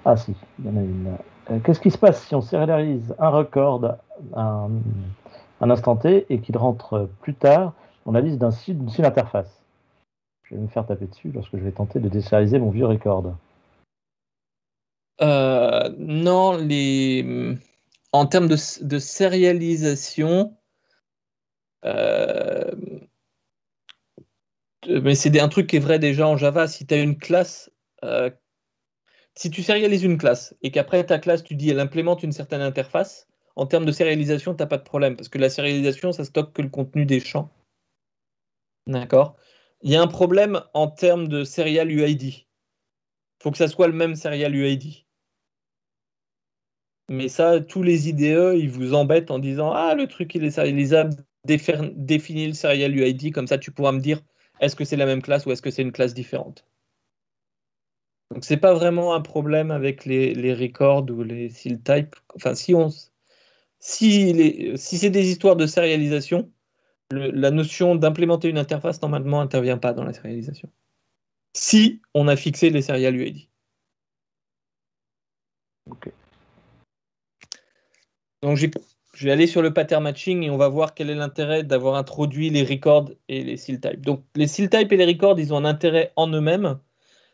ah si, il y en a une euh, qu'est-ce qui se passe si on sérialise un record à un, instant T et qu'il rentre plus tard dans la liste d'un site, d'une interface Je vais me faire taper dessus lorsque je vais tenter de désérialiser mon vieux record. Euh, non, les... en termes de, de sérialisation, euh, mais c'est un truc qui est vrai déjà en Java. Si tu as une classe si tu sérialises une classe et qu'après ta classe, tu dis elle implémente une certaine interface, en termes de sérialisation, tu n'as pas de problème parce que la sérialisation, ça stocke que le contenu des champs. D'accord Il y a un problème en termes de serial UID. Il faut que ça soit le même serial UID. Mais ça, tous les IDE, ils vous embêtent en disant Ah, le truc, il est sérialisable, définis le serial UID, comme ça, tu pourras me dire est-ce que c'est la même classe ou est-ce que c'est une classe différente donc c'est pas vraiment un problème avec les, records ou les seal type. Enfin, si si c'est des histoires de sérialisation, la notion d'implémenter une interface normalement n'intervient pas dans la sérialisation. Si on a fixé les serial UID. Donc je vais aller sur le pattern matching et on va voir quel est l'intérêt d'avoir introduit les records et les seal types. Donc les seal types et les records, ils ont un intérêt en eux-mêmes,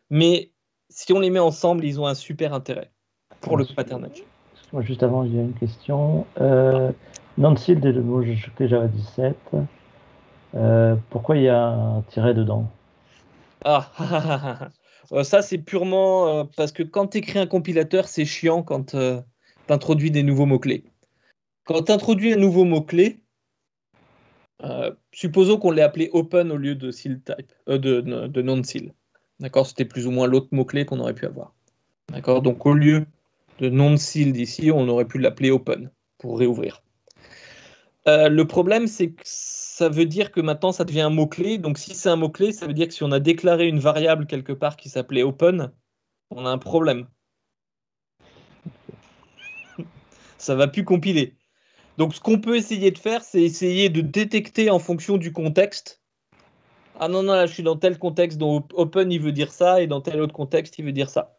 mais si on les met ensemble, ils ont un super intérêt pour le Moi, Juste avant, il y a une question. Non euh, Nancy de mot que j'avais 17. Euh, pourquoi il y a un tiret dedans ah, [LAUGHS] ah, ah, ah euh, ça c'est purement parce que quand tu écris un compilateur, c'est chiant quand tu introduis des nouveaux mots-clés. Quand tu introduis un nouveau mot-clé, supposons qu'on l'ait appelé open au lieu de type, de, de non-seal. D'accord C'était plus ou moins l'autre mot-clé qu'on aurait pu avoir. D'accord Donc au lieu de non sealed ici, on aurait pu l'appeler open pour réouvrir. Euh, le problème, c'est que ça veut dire que maintenant ça devient un mot-clé. Donc si c'est un mot-clé, ça veut dire que si on a déclaré une variable quelque part qui s'appelait open, on a un problème. ça va plus compiler. Donc ce qu'on peut essayer de faire, c'est essayer de détecter en fonction du contexte ah non, non, là, je suis dans tel contexte, dont open, il veut dire ça, et dans tel autre contexte, il veut dire ça.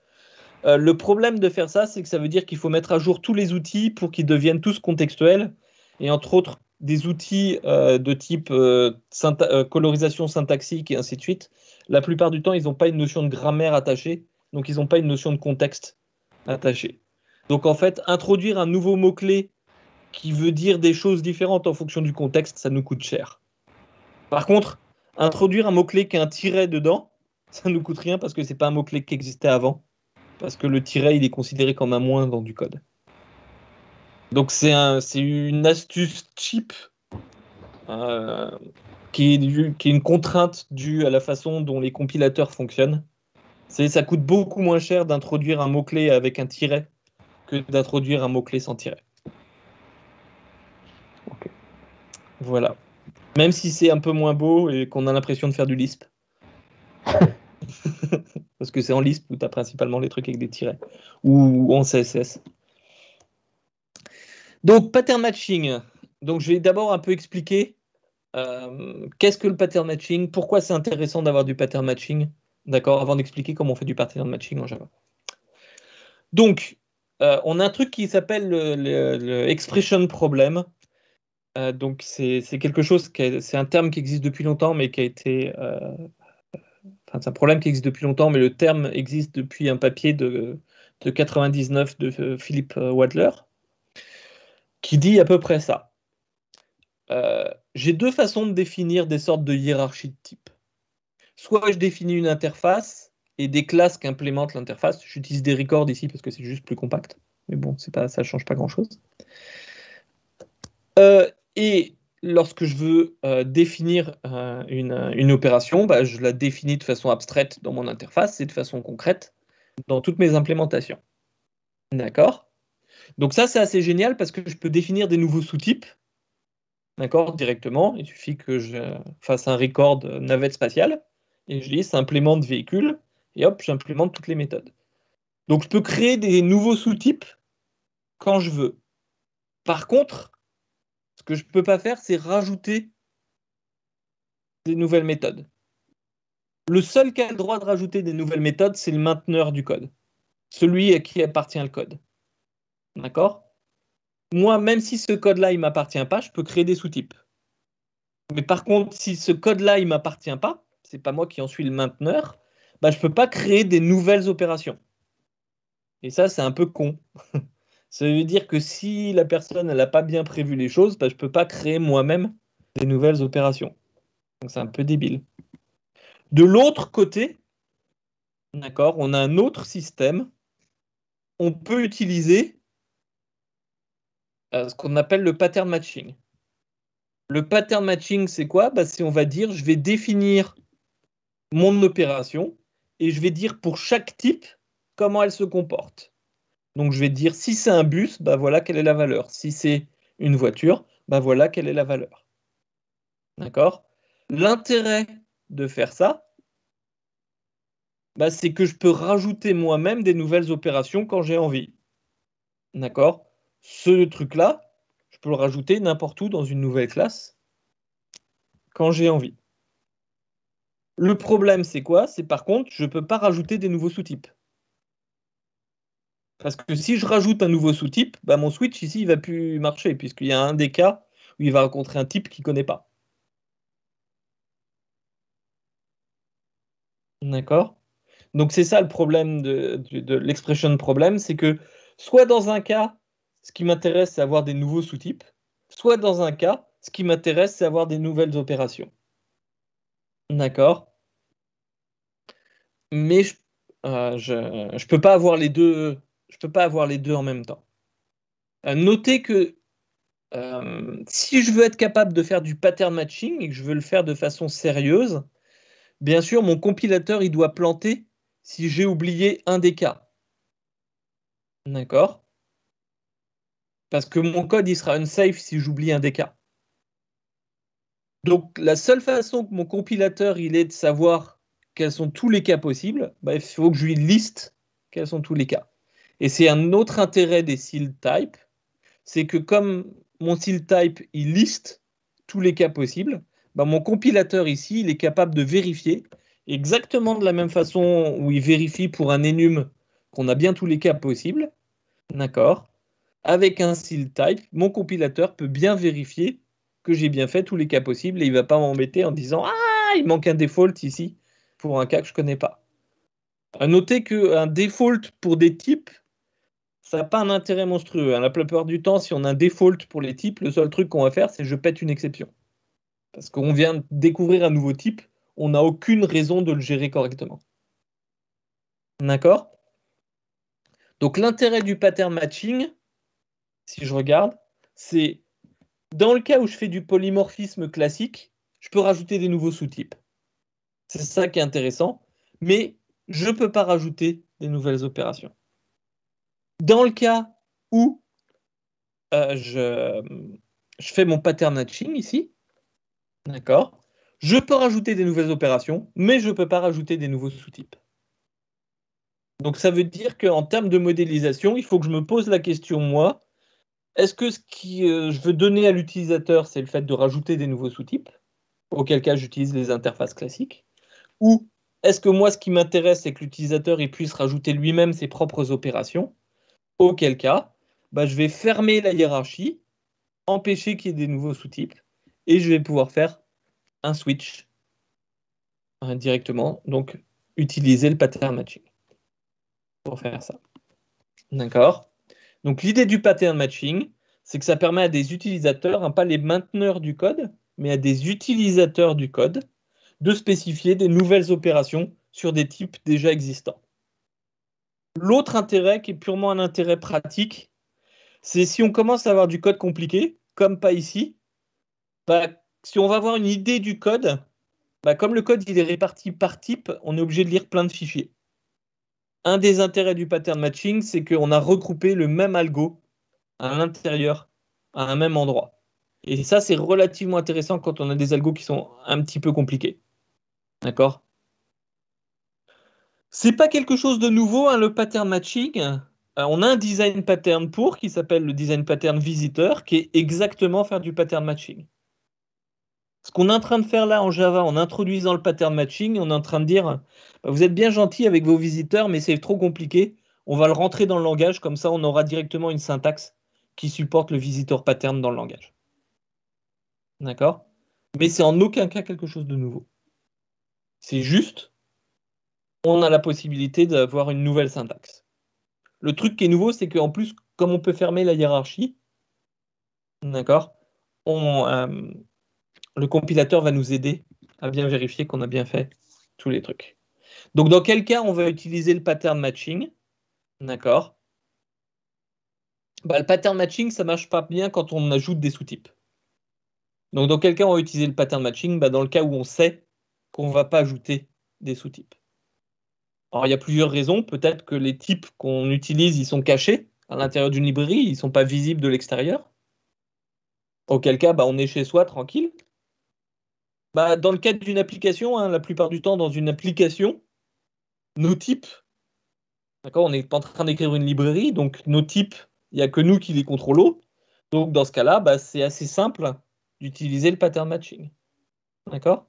Euh, le problème de faire ça, c'est que ça veut dire qu'il faut mettre à jour tous les outils pour qu'ils deviennent tous contextuels, et entre autres des outils euh, de type euh, colorisation syntaxique et ainsi de suite. La plupart du temps, ils n'ont pas une notion de grammaire attachée, donc ils n'ont pas une notion de contexte attachée. Donc en fait, introduire un nouveau mot-clé qui veut dire des choses différentes en fonction du contexte, ça nous coûte cher. Par contre, introduire un mot-clé qui a un tiret dedans, [LAUGHS] ça ne nous coûte rien parce que c'est pas un mot-clé qui existait avant. Parce que le tiret, il est considéré comme un moins dans du code. Donc c'est un, une astuce cheap euh, qui, est une contrainte due à la façon dont les compilateurs fonctionnent. Ça coûte beaucoup moins cher d'introduire un mot-clé avec un tiret que d'introduire un mot-clé sans tiret. Voilà. Même si c'est un peu moins beau et qu'on a l'impression de faire du Lisp. [LAUGHS] Parce que c'est en Lisp où tu as principalement les trucs avec des tirets. Ou en CSS. Donc, pattern matching. Donc, je vais d'abord un peu expliquer euh, qu'est-ce que le pattern matching, pourquoi c'est intéressant d'avoir du pattern matching, d'accord, avant d'expliquer comment on fait du pattern matching en Java. Donc, euh, on a un truc qui s'appelle l'expression expression problem, euh, donc c'est quelque chose, c'est un terme qui existe depuis longtemps, mais qui a été... Euh, un problème qui existe depuis longtemps, mais le terme existe depuis un papier de, de 99 de euh, Philippe Wadler, qui dit à peu près ça. J'ai deux façons de définir des sortes de hiérarchies de type. Soit je définis une interface et des classes qui implémentent l'interface. J'utilise des records ici parce que c'est juste plus compact. Mais bon, pas, ça ne change pas grand-chose. Et lorsque je veux euh, définir euh, une, opération, bah, je la définis de façon abstraite dans mon interface et de façon concrète dans toutes mes implémentations. D'accord Donc ça, c'est assez génial parce que je peux définir des nouveaux sous-types. D'accord Directement, il suffit que je fasse un record navette spatiale et je dis de véhicule et hop, j'implémente toutes les méthodes. Donc je peux créer des nouveaux sous-types quand je veux. Par contre, que je ne peux pas faire, c'est rajouter des nouvelles méthodes. Le seul qui a le droit de rajouter des nouvelles méthodes, c'est le mainteneur du code, celui à qui appartient le code. D'accord Moi, même si ce code-là, il ne m'appartient pas, je peux créer des sous-types. Mais par contre, si ce code-là, il ne m'appartient pas, c'est pas moi qui en suis le mainteneur, bah, je ne peux pas créer des nouvelles opérations. Et ça, c'est un peu con. [LAUGHS] Ça veut dire que si la personne n'a pas bien prévu les choses, bah, je ne peux pas créer moi-même des nouvelles opérations. Donc c'est un peu débile. De l'autre côté, on a un autre système. On peut utiliser euh, ce qu'on appelle le pattern matching. Le pattern matching, c'est quoi bah, C'est on va dire, je vais définir mon opération et je vais dire pour chaque type comment elle se comporte. Donc je vais dire si c'est un bus, bah voilà quelle est la valeur. Si c'est une voiture, bah, voilà quelle est la valeur. D'accord L'intérêt de faire ça, bah, c'est que je peux rajouter moi-même des nouvelles opérations quand j'ai envie. D'accord Ce truc-là, je peux le rajouter n'importe où dans une nouvelle classe quand j'ai envie. Le problème, c'est quoi C'est par contre, je ne peux pas rajouter des nouveaux sous-types. Parce que si je rajoute un nouveau sous-type, bah, mon switch ici, il va plus marcher, puisqu'il y a un des cas où il va rencontrer un type qu'il ne connaît pas. D'accord Donc c'est ça le problème de, l'expression de problème, c'est que soit dans un cas, ce qui m'intéresse, c'est avoir des nouveaux sous-types, soit dans un cas, ce qui m'intéresse, c'est avoir des nouvelles opérations. D'accord Mais je ne euh, peux pas avoir les deux, je ne peux pas avoir les deux en même temps. Euh, notez que euh, si je veux être capable de faire du pattern matching et que je veux le faire de façon sérieuse, bien sûr, mon compilateur, il doit planter si j'ai oublié un des cas. D'accord Parce que mon code, il sera unsafe si j'oublie un des cas. Donc, la seule façon que mon compilateur, il est de savoir quels sont tous les cas possibles, bah, il faut que je lui liste quels sont tous les cas. Et c'est un autre intérêt des seal types, c'est que comme mon seal type, il liste tous les cas possibles, bah, mon compilateur ici, il est capable de vérifier exactement de la même façon où il vérifie pour un enum qu'on a bien tous les cas possibles. D'accord Avec un seal type, mon compilateur peut bien vérifier que j'ai bien fait tous les cas possibles et il ne va pas m'embêter en disant Ah, il manque un default ici pour un cas que je ne connais pas. À noter qu'un default pour des types, ça n'a pas un intérêt monstrueux. Hein. La plupart du temps, si on a un default pour les types, le seul truc qu'on va faire, c'est je pète une exception. Parce qu'on vient de découvrir un nouveau type, on n'a aucune raison de le gérer correctement. D'accord Donc l'intérêt du pattern matching, si je regarde, c'est dans le cas où je fais du polymorphisme classique, je peux rajouter des nouveaux sous-types. C'est ça qui est intéressant, mais je ne peux pas rajouter des nouvelles opérations. Dans le cas où euh, je, fais mon pattern matching ici, d'accord Je peux rajouter des nouvelles opérations, mais je ne peux pas rajouter des nouveaux sous-types. Donc ça veut dire qu'en termes de modélisation, il faut que je me pose la question, moi, est-ce que ce que euh, je veux donner à l'utilisateur, c'est le fait de rajouter des nouveaux sous-types, auquel cas j'utilise les interfaces classiques, ou est-ce que moi, ce qui m'intéresse, c'est que l'utilisateur puisse rajouter lui-même ses propres opérations Auquel cas, bah, je vais fermer la hiérarchie, empêcher qu'il y ait des nouveaux sous-types, et je vais pouvoir faire un switch hein, directement, donc utiliser le pattern matching pour faire ça. D'accord Donc l'idée du pattern matching, c'est que ça permet à des utilisateurs, hein, pas les mainteneurs du code, mais à des utilisateurs du code, de spécifier des nouvelles opérations sur des types déjà existants. L'autre intérêt, qui est purement un intérêt pratique, c'est si on commence à avoir du code compliqué, comme pas ici, bah, si on va avoir une idée du code, bah, comme le code il est réparti par type, on est obligé de lire plein de fichiers. Un des intérêts du pattern matching, c'est qu'on a regroupé le même algo à l'intérieur, à un même endroit. Et ça, c'est relativement intéressant quand on a des algos qui sont un petit peu compliqués. D'accord c'est pas quelque chose de nouveau, hein, le pattern matching. Euh, on a un design pattern pour qui s'appelle le design pattern visiteur, qui est exactement faire du pattern matching. Ce qu'on est en train de faire là en Java, en introduisant le pattern matching, on est en train de dire bah, vous êtes bien gentil avec vos visiteurs, mais c'est trop compliqué. On va le rentrer dans le langage, comme ça on aura directement une syntaxe qui supporte le visiteur pattern dans le langage. D'accord Mais c'est en aucun cas quelque chose de nouveau. C'est juste on a la possibilité d'avoir une nouvelle syntaxe. Le truc qui est nouveau, c'est qu'en plus, comme on peut fermer la hiérarchie, d'accord, euh, le compilateur va nous aider à bien vérifier qu'on a bien fait tous les trucs. Donc, dans quel cas on va utiliser le pattern matching D'accord bah, Le pattern matching, ça ne marche pas bien quand on ajoute des sous-types. Donc, dans quel cas on va utiliser le pattern matching bah, Dans le cas où on sait qu'on ne va pas ajouter des sous-types. Alors, il y a plusieurs raisons. Peut-être que les types qu'on utilise, ils sont cachés à l'intérieur d'une librairie, ils ne sont pas visibles de l'extérieur. Auquel cas, bah, on est chez soi, tranquille. Bah, dans le cadre d'une application, hein, la plupart du temps, dans une application, nos types, d'accord, on n'est pas en train d'écrire une librairie, donc nos types, il n'y a que nous qui les contrôlons. Donc, dans ce cas-là, bah, c'est assez simple d'utiliser le pattern matching. D'accord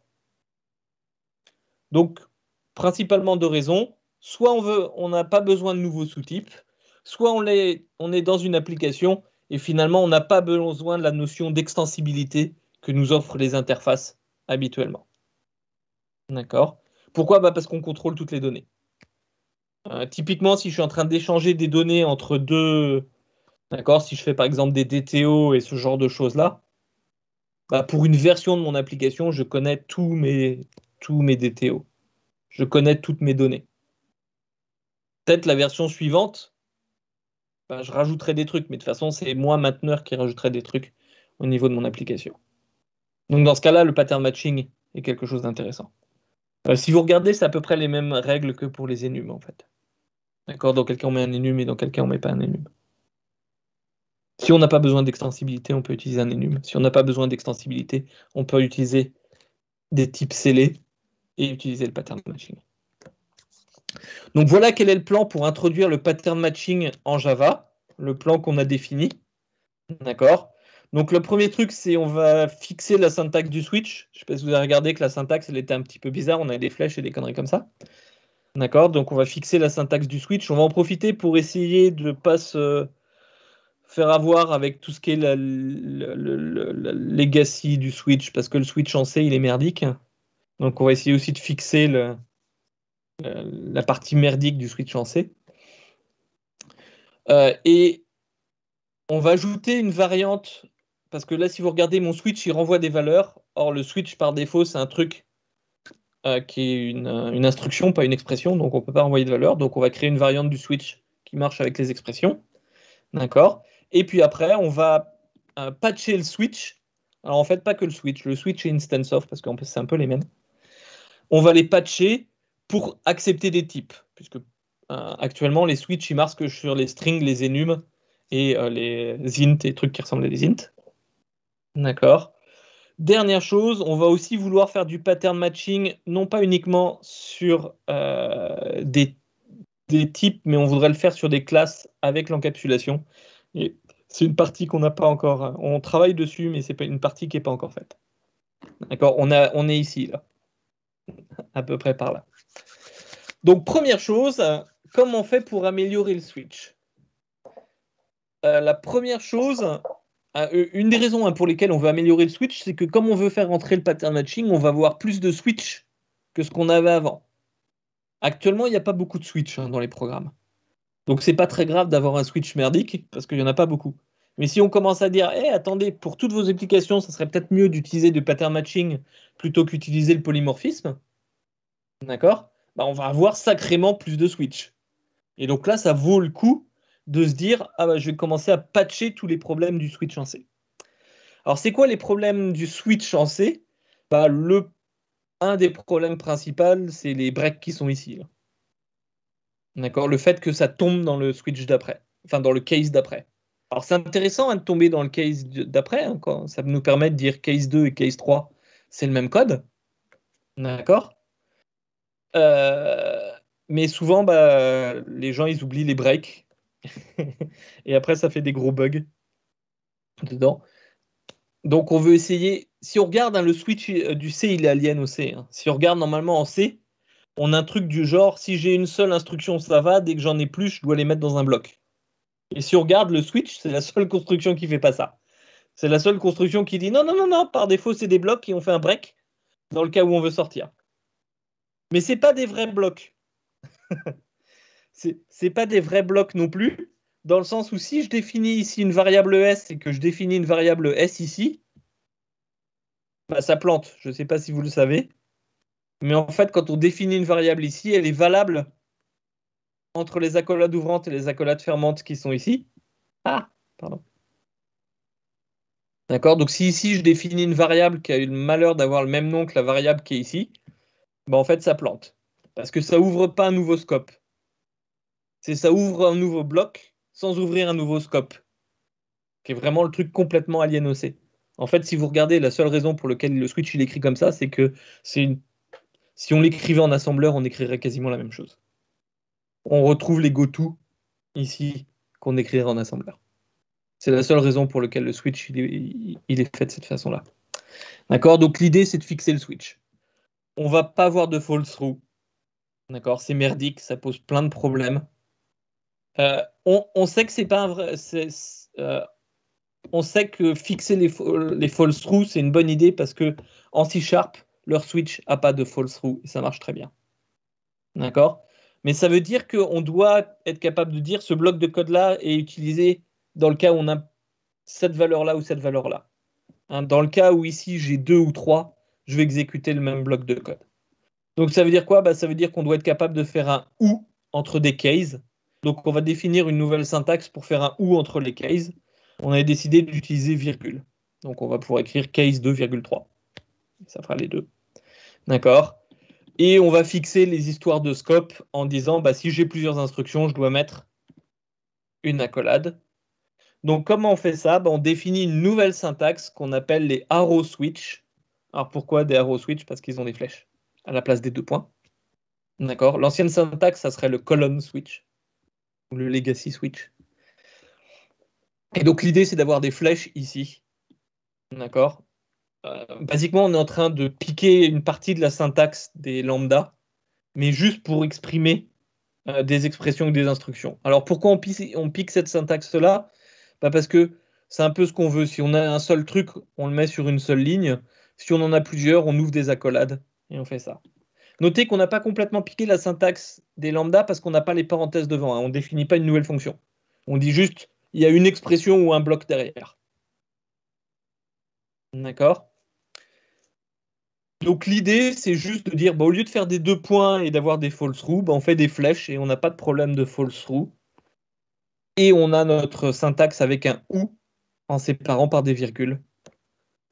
Donc, principalement deux raisons soit on veut, on n'a pas besoin de nouveaux sous-types, soit on est, on est dans une application et finalement on n'a pas besoin de la notion d'extensibilité que nous offrent les interfaces habituellement. D'accord Pourquoi bah, Parce qu'on contrôle toutes les données. Euh, typiquement, si je suis en train d'échanger des données entre deux, d'accord, si je fais par exemple des DTO et ce genre de choses-là, bah, pour une version de mon application, je connais tous tous mes DTO. Je connais toutes mes données. Peut-être la version suivante, bah, je rajouterai des trucs, mais de toute façon, c'est moi, mainteneur, qui rajouterai des trucs au niveau de mon application. Donc dans ce cas-là, le pattern matching est quelque chose d'intéressant. Euh, si vous regardez, c'est à peu près les mêmes règles que pour les énumes, en fait. D'accord Dans quel cas on met un énum et dans quel cas on met pas un énum Si on n'a pas besoin d'extensibilité, on peut utiliser un énum. Si on n'a pas besoin d'extensibilité, on peut utiliser des types scellés et utiliser le pattern matching. Donc voilà quel est le plan pour introduire le pattern matching en Java, le plan qu'on a défini. D'accord Donc le premier truc, c'est on va fixer la syntaxe du switch. Je ne sais pas si vous avez regardé que la syntaxe, elle était un petit peu bizarre. On avait des flèches et des conneries comme ça. D'accord Donc on va fixer la syntaxe du switch. On va en profiter pour essayer de ne pas se faire avoir avec tout ce qui est la, la, legacy du switch, parce que le switch en C, il est merdique. Donc on va essayer aussi de fixer le, euh, la, partie merdique du switch en C. et on va ajouter une variante, parce que là, si vous regardez mon switch, il renvoie des valeurs. Or, le switch par défaut, c'est un truc euh, qui est une, instruction, pas une expression, donc on ne peut pas envoyer de valeur. Donc, on va créer une variante du switch qui marche avec les expressions. D'accord Et puis après, on va euh, patcher le switch. Alors, en fait, pas que le switch, le switch et instance of, parce qu'en c'est un peu les mêmes. On va les patcher pour accepter des types, puisque euh, actuellement les switches ils marquent sur les strings, les enums et euh, les int et trucs qui ressemblent à des int. D'accord. Dernière chose, on va aussi vouloir faire du pattern matching, non pas uniquement sur euh, des, types, mais on voudrait le faire sur des classes avec l'encapsulation. c'est une partie qu'on n'a pas encore. On travaille dessus, mais c'est une partie qui n'est pas encore faite. D'accord on, on est ici, là. À peu près par là. Donc, première chose, comment on fait pour améliorer le switch euh, La première chose, euh, une des raisons hein, pour lesquelles on veut améliorer le switch, c'est que comme on veut faire rentrer le pattern matching, on va avoir plus de switch que ce qu'on avait avant. Actuellement, il n'y a pas beaucoup de switch hein, dans les programmes. Donc, c'est pas très grave d'avoir un switch merdique parce qu'il n'y en a pas beaucoup. Mais si on commence à dire, hey, eh, attendez, pour toutes vos applications, ça serait peut-être mieux d'utiliser du pattern matching plutôt qu'utiliser le polymorphisme. D'accord bah, on va avoir sacrément plus de Switch. Et donc là, ça vaut le coup de se dire ah bah, je vais commencer à patcher tous les problèmes du Switch en C. Alors c'est quoi les problèmes du Switch en C bah, le, Un des problèmes principaux, c'est les breaks qui sont ici. D'accord Le fait que ça tombe dans le Switch d'après, enfin dans le case d'après. Alors c'est intéressant hein, de tomber dans le case d'après, hein, ça nous permet de dire case 2 et case 3, c'est le même code. D'accord euh, mais souvent, bah, les gens, ils oublient les breaks. [LAUGHS] et après, ça fait des gros bugs dedans. Donc, on veut essayer. Si on regarde hein, le switch euh, du C, il est alien au C. Hein. Si on regarde normalement en C, on a un truc du genre si j'ai une seule instruction, ça va. Dès que j'en ai plus, je dois les mettre dans un bloc. Et si on regarde le switch, c'est la seule construction qui fait pas ça. C'est la seule construction qui dit non, non, non, non, par défaut, c'est des blocs qui ont fait un break dans le cas où on veut sortir. Mais ce c'est pas des vrais blocs. Ce c'est pas des vrais blocs non plus, dans le sens où si je définis ici une variable s et que je définis une variable s ici, bah, ça plante. Je ne sais pas si vous le savez. Mais en fait, quand on définit une variable ici, elle est valable entre les accolades ouvrantes et les accolades fermantes qui sont ici. Ah, pardon. D'accord Donc si ici, je définis une variable qui a eu le malheur d'avoir le même nom que la variable qui est ici, bah, en fait, ça plante. Parce que ça ouvre pas un nouveau scope. C'est ça ouvre un nouveau bloc sans ouvrir un nouveau scope. Qui est vraiment le truc complètement C En fait, si vous regardez, la seule raison pour laquelle le switch il écrit comme ça, c'est que c'est une... si on l'écrivait en assembleur, on écrirait quasiment la même chose. On retrouve les goto ici qu'on écrirait en assembleur. C'est la seule raison pour laquelle le switch il est fait de cette façon-là. D'accord Donc l'idée, c'est de fixer le switch on va pas voir de false through. D'accord, c'est merdique, ça pose plein de problèmes. Euh, on, sait que c'est pas vrai. Euh, on sait que fixer les, les false through, c'est une bonne idée parce que en C Sharp, leur switch a pas de false through et ça marche très bien. D'accord Mais ça veut dire qu'on doit être capable de dire ce bloc de code là est utilisé dans le cas où on a cette valeur là ou cette valeur là. Hein, dans le cas où ici j'ai deux ou trois, je vais exécuter le même bloc de code. Donc ça veut dire quoi bah, Ça veut dire qu'on doit être capable de faire un ou entre des cases. Donc on va définir une nouvelle syntaxe pour faire un ou entre les cases. On avait décidé d'utiliser virgule. Donc on va pouvoir écrire case 2,3. Ça fera les deux. D'accord Et on va fixer les histoires de scope en disant bah, si j'ai plusieurs instructions, je dois mettre une accolade. Donc comment on fait ça bah, On définit une nouvelle syntaxe qu'on appelle les arrow switch alors pourquoi des arrows switch Parce qu'ils ont des flèches à la place des deux points. D'accord L'ancienne syntaxe, ça serait le colon switch ou le legacy switch. Et donc l'idée, c'est d'avoir des flèches ici. D'accord euh, Basiquement, on est en train de piquer une partie de la syntaxe des lambda, mais juste pour exprimer euh, des expressions ou des instructions. Alors pourquoi on pique, cette syntaxe-là bah, Parce que c'est un peu ce qu'on veut. Si on a un seul truc, on le met sur une seule ligne. Si on en a plusieurs, on ouvre des accolades et on fait ça. Notez qu'on n'a pas complètement piqué la syntaxe des lambda parce qu'on n'a pas les parenthèses devant. Hein. On ne définit pas une nouvelle fonction. On dit juste il y a une expression ou un bloc derrière. D'accord Donc l'idée, c'est juste de dire bah, au lieu de faire des deux points et d'avoir des false roues, bah, on fait des flèches et on n'a pas de problème de false roue Et on a notre syntaxe avec un ou en séparant par des virgules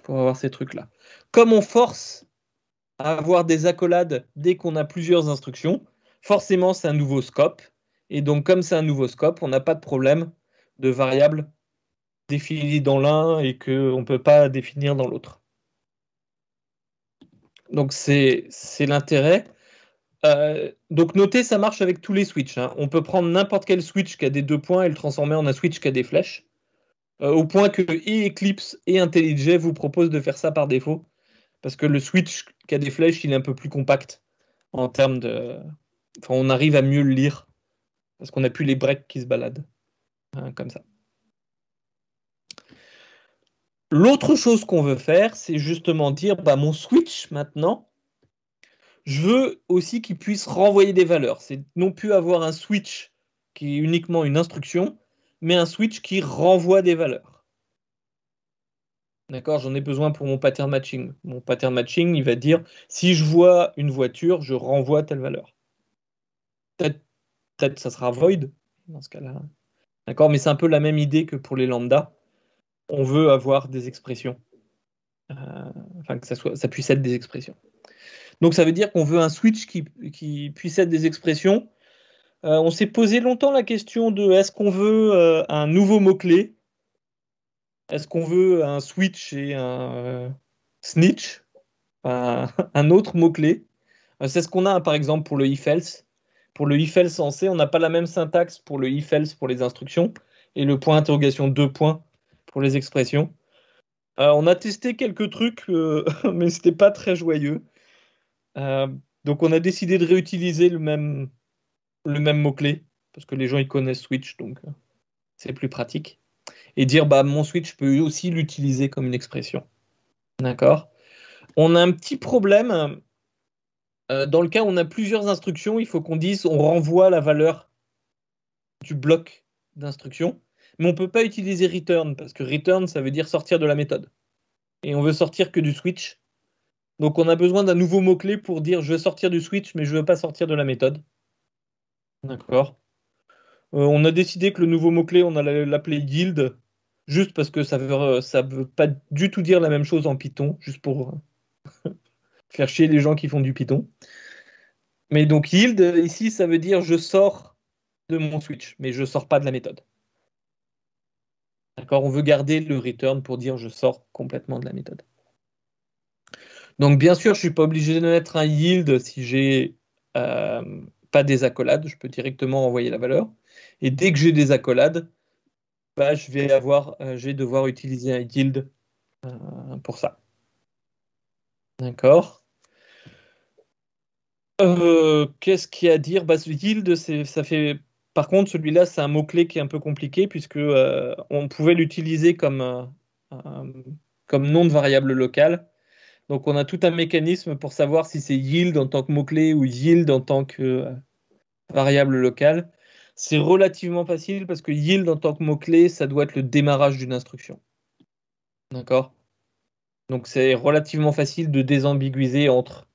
pour avoir ces trucs-là. Comme on force à avoir des accolades dès qu'on a plusieurs instructions, forcément c'est un nouveau scope. Et donc comme c'est un nouveau scope, on n'a pas de problème de variables définies dans l'un et qu'on ne peut pas définir dans l'autre. Donc c'est l'intérêt. Euh, donc notez, ça marche avec tous les switches. Hein. On peut prendre n'importe quel switch qui a des deux points et le transformer en un switch qui a des flèches. Euh, au point que e Eclipse et IntelliJ vous proposent de faire ça par défaut. Parce que le Switch qui a des flèches, il est un peu plus compact en termes de. Enfin, on arrive à mieux le lire. Parce qu'on n'a plus les breaks qui se baladent. Hein, comme ça. L'autre chose qu'on veut faire, c'est justement dire bah, mon switch maintenant, je veux aussi qu'il puisse renvoyer des valeurs. C'est non plus avoir un switch qui est uniquement une instruction, mais un switch qui renvoie des valeurs. D'accord, j'en ai besoin pour mon pattern matching. Mon pattern matching, il va dire si je vois une voiture, je renvoie telle valeur. Peut-être ça sera void dans ce cas-là. D'accord, mais c'est un peu la même idée que pour les lambdas. On veut avoir des expressions. Euh, enfin, que ça, puisse être des expressions. Donc ça veut dire qu'on veut un switch qui puisse être des expressions euh, on s'est posé longtemps la question de est-ce qu'on veut euh, un nouveau mot-clé Est-ce qu'on veut un switch et un euh, snitch [LAUGHS] un, autre mot-clé C'est ce qu'on a hein, par exemple pour le if else. Pour le if else en C, on n'a pas la même syntaxe pour le if else pour les instructions et le point interrogation deux points pour les expressions. on a testé quelques trucs, [LAUGHS] mais ce n'était pas très joyeux. donc on a décidé de réutiliser le même, le même mot-clé, parce que les gens ils connaissent Switch, donc euh, c'est plus pratique. Et dire bah mon Switch, peut aussi l'utiliser comme une expression. D'accord On a un petit problème. Euh, dans le cas où on a plusieurs instructions, il faut qu'on dise on renvoie la valeur du bloc d'instruction. Mais on ne peut pas utiliser return, parce que return, ça veut dire sortir de la méthode. Et on veut sortir que du switch. Donc on a besoin d'un nouveau mot-clé pour dire je veux sortir du switch, mais je ne veux pas sortir de la méthode. D'accord. Euh, on a décidé que le nouveau mot-clé, on allait l'appeler yield, juste parce que ça ne euh, veut pas du tout dire la même chose en Python, juste pour euh, [LAUGHS] faire chier les gens qui font du Python. Mais donc yield, ici, ça veut dire je sors de mon switch, mais je ne sors pas de la méthode. D'accord On veut garder le return pour dire je sors complètement de la méthode. Donc bien sûr, je ne suis pas obligé de mettre un yield si j'ai pas des accolades, je peux directement envoyer la valeur. Et dès que j'ai des accolades, bah, je, vais avoir, euh, devoir utiliser un yield euh, pour ça. D'accord euh, Qu'est-ce qu'il y a à dire bah, Ce guild, ça fait. Par contre, celui-là, c'est un mot-clé qui est un peu compliqué, puisque on pouvait l'utiliser comme, comme nom de variable locale. Donc on a tout un mécanisme pour savoir si c'est yield en tant que mot-clé ou yield en tant que euh, variable locale. C'est relativement facile parce que yield en tant que mot-clé, ça doit être le démarrage d'une instruction. D'accord Donc c'est relativement facile de désambiguiser entre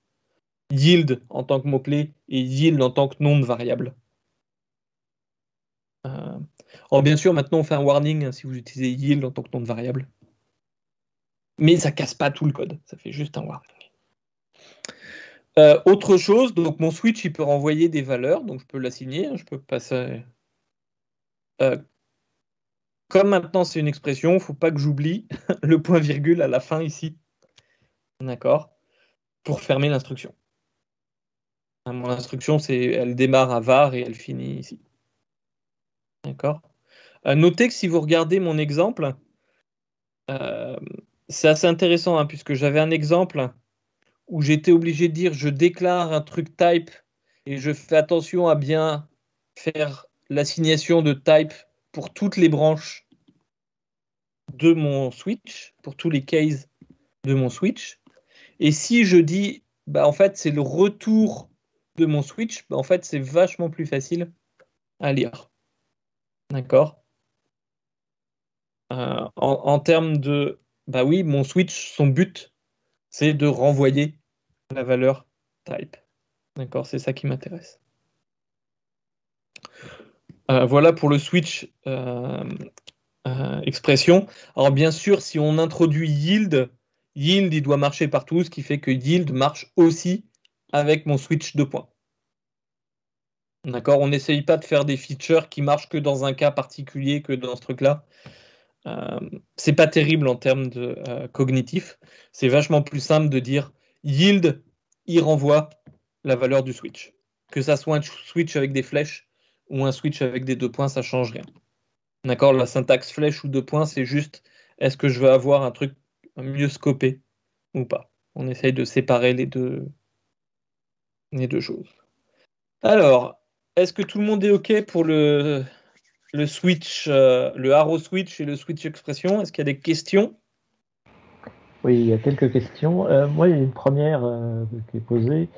yield en tant que mot-clé et yield en tant que nom de variable. Euh... bien sûr, maintenant on fait un warning hein, si vous utilisez yield en tant que nom de variable mais ça casse pas tout le code, ça fait juste un warning. Euh, autre chose, donc mon switch, il peut renvoyer des valeurs, donc je peux l'assigner, hein, je peux passer. Euh, comme maintenant c'est une expression, faut pas que j'oublie [LAUGHS] le point virgule à la fin ici, d'accord, pour fermer l'instruction. Hein, mon instruction, c'est, elle démarre à var et elle finit ici, d'accord. Euh, notez que si vous regardez mon exemple, c'est assez intéressant, hein, puisque j'avais un exemple où j'étais obligé de dire je déclare un truc type et je fais attention à bien faire l'assignation de type pour toutes les branches de mon switch, pour tous les cases de mon switch. Et si je dis, bah, en fait, c'est le retour de mon switch, bah, en fait, c'est vachement plus facile à lire. D'accord euh, en termes de bah oui, mon switch, son but, c'est de renvoyer la valeur type. D'accord, c'est ça qui m'intéresse. Euh, voilà pour le switch euh, euh, expression. Alors bien sûr, si on introduit yield, yield, il doit marcher partout, ce qui fait que yield marche aussi avec mon switch de points. D'accord, on n'essaye pas de faire des features qui marchent que dans un cas particulier, que dans ce truc-là. Euh, c'est pas terrible en termes de euh, cognitif. C'est vachement plus simple de dire yield, il renvoie la valeur du switch. Que ça soit un switch avec des flèches ou un switch avec des deux points, ça change rien. D'accord La syntaxe flèche ou deux points, c'est juste est-ce que je veux avoir un truc mieux scopé ou pas On essaye de séparer les deux, les deux choses. Alors, est-ce que tout le monde est OK pour le le switch, euh, le arrow switch et le switch expression. Est-ce qu'il y a des questions Oui, il y a quelques questions. Euh, moi, il y a une première euh, qui est posée.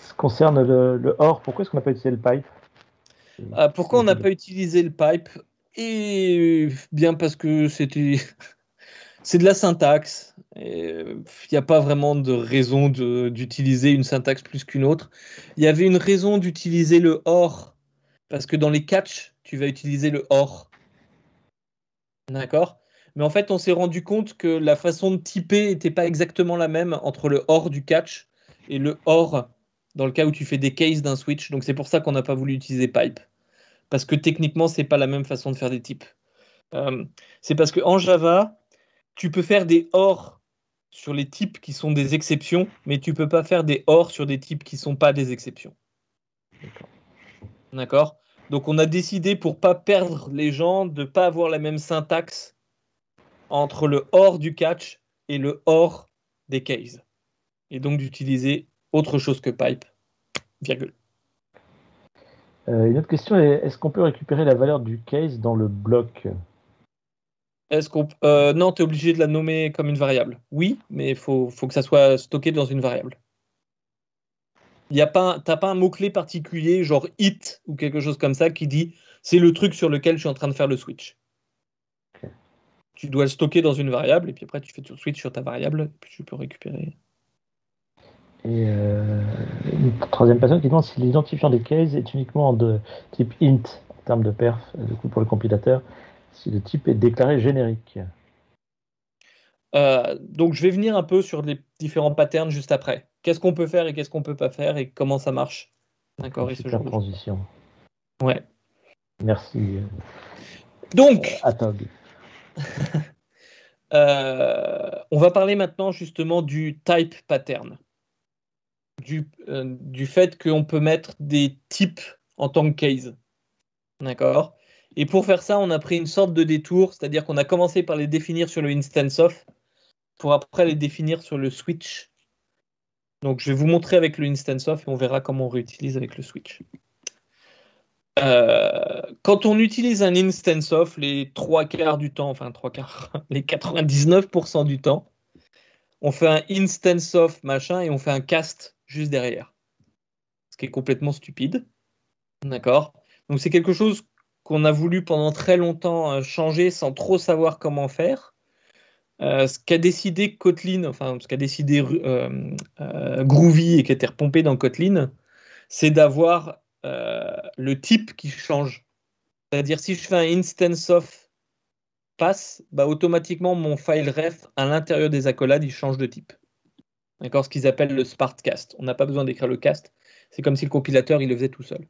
Ce concerne le, or. Pourquoi est-ce qu'on n'a pas utilisé le pipe Pourquoi on n'a pas utilisé le pipe Et bien parce que c'était. [LAUGHS] C'est de la syntaxe. Il n'y a pas vraiment de raison d'utiliser une syntaxe plus qu'une autre. Il y avait une raison d'utiliser le or parce que dans les catchs, tu vas utiliser le OR. D'accord Mais en fait, on s'est rendu compte que la façon de typer n'était pas exactement la même entre le OR du catch et le OR dans le cas où tu fais des cases d'un switch. Donc c'est pour ça qu'on n'a pas voulu utiliser pipe. Parce que techniquement, ce n'est pas la même façon de faire des types. Euh, c'est parce qu'en Java, tu peux faire des OR sur les types qui sont des exceptions, mais tu ne peux pas faire des OR sur des types qui ne sont pas des exceptions. D'accord donc on a décidé pour pas perdre les gens de pas avoir la même syntaxe entre le hors du catch et le hors des cases. Et donc d'utiliser autre chose que pipe, virgule. Euh, une autre question est est-ce qu'on peut récupérer la valeur du case dans le bloc Est-ce qu'on euh, non, tu es obligé de la nommer comme une variable. Oui, mais il faut que ça soit stocké dans une variable. Il y a pas, pas un mot clé particulier, genre hit ou quelque chose comme ça, qui dit c'est le truc sur lequel je suis en train de faire le switch. Tu dois le stocker dans une variable et puis après tu fais ton switch sur ta variable, et puis tu peux récupérer. Et euh, une troisième personne qui demande si l'identifiant des cases est uniquement de type int en termes de perf, euh, du pour le compilateur, si le type est déclaré générique. Euh, donc je vais venir un peu sur les différents patterns juste après qu'est-ce qu'on peut faire et qu'est-ce qu'on peut pas faire et comment ça marche. D'accord, et ce genre transition. Ouais. Merci. Euh, Donc. Euh, [LAUGHS] euh, on va parler maintenant justement du type pattern, du, du fait qu'on peut mettre des types en tant que case. D'accord Et pour faire ça, on a pris une sorte de détour, c'est-à-dire qu'on a commencé par les définir sur le instance of, pour après les définir sur le switch donc je vais vous montrer avec le Instance Off et on verra comment on réutilise avec le switch. Euh, quand on utilise un instance off, les trois quarts du temps, enfin trois quarts, [LAUGHS] les 99% du temps, on fait un instance off machin et on fait un cast juste derrière. Ce qui est complètement stupide. D'accord Donc c'est quelque chose qu'on a voulu pendant très longtemps euh, changer sans trop savoir comment faire. Euh, ce qu'a décidé Kotlin, enfin ce qu'a décidé euh, euh, Groovy et qui a été repompé dans Kotlin, c'est d'avoir le type qui change. C'est-à-dire si je fais un instance of pass, bah, automatiquement mon file ref à l'intérieur des accolades il change de type. D'accord, ce qu'ils appellent le Smart Cast. On n'a pas besoin d'écrire le cast. C'est comme si le compilateur il le faisait tout seul.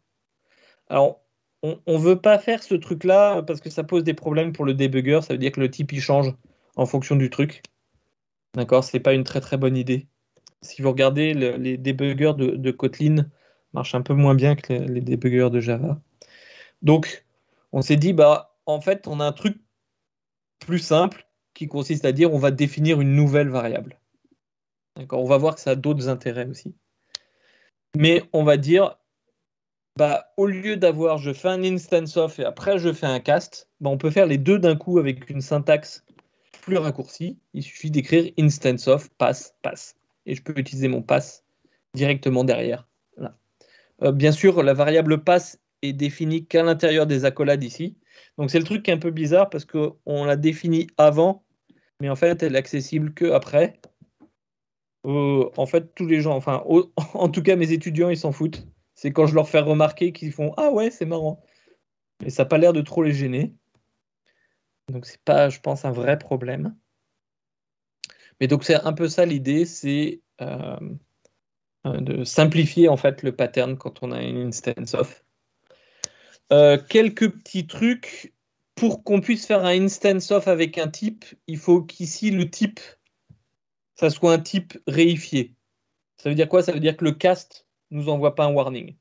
Alors on ne veut pas faire ce truc-là parce que ça pose des problèmes pour le débugger. Ça veut dire que le type il change en fonction du truc. D'accord C'est pas une très très bonne idée. Si vous regardez, les débuggers de, Kotlin marchent un peu moins bien que les, débuggers de Java. Donc, on s'est dit, bah, en fait, on a un truc plus simple qui consiste à dire on va définir une nouvelle variable. D'accord On va voir que ça a d'autres intérêts aussi. Mais on va dire, bah, au lieu d'avoir je fais un instance of et après je fais un cast, bah, on peut faire les deux d'un coup avec une syntaxe plus raccourci. Il suffit d'écrire instance of pass, pass. Et je peux utiliser mon pass directement derrière. Là. Euh, bien sûr, la variable pass est définie qu'à l'intérieur des accolades ici. Donc c'est le truc qui est un peu bizarre parce qu'on la définit avant, mais en fait elle est accessible que après. Euh, en fait, tous les gens, enfin, [LAUGHS] en tout cas mes étudiants, ils s'en foutent. C'est quand je leur fais remarquer qu'ils font Ah ouais, c'est marrant. mais ça n'a pas l'air de trop les gêner. Donc c'est pas, je pense, un vrai problème. Mais donc c'est un peu ça l'idée, c'est euh, euh, de simplifier en fait le pattern quand on a une instance of. Euh, quelques petits trucs pour qu'on puisse faire un instance of avec un type, il faut qu'ici le type ça soit un type réifié. Ça veut dire quoi Ça veut dire que le cast nous envoie pas un warning.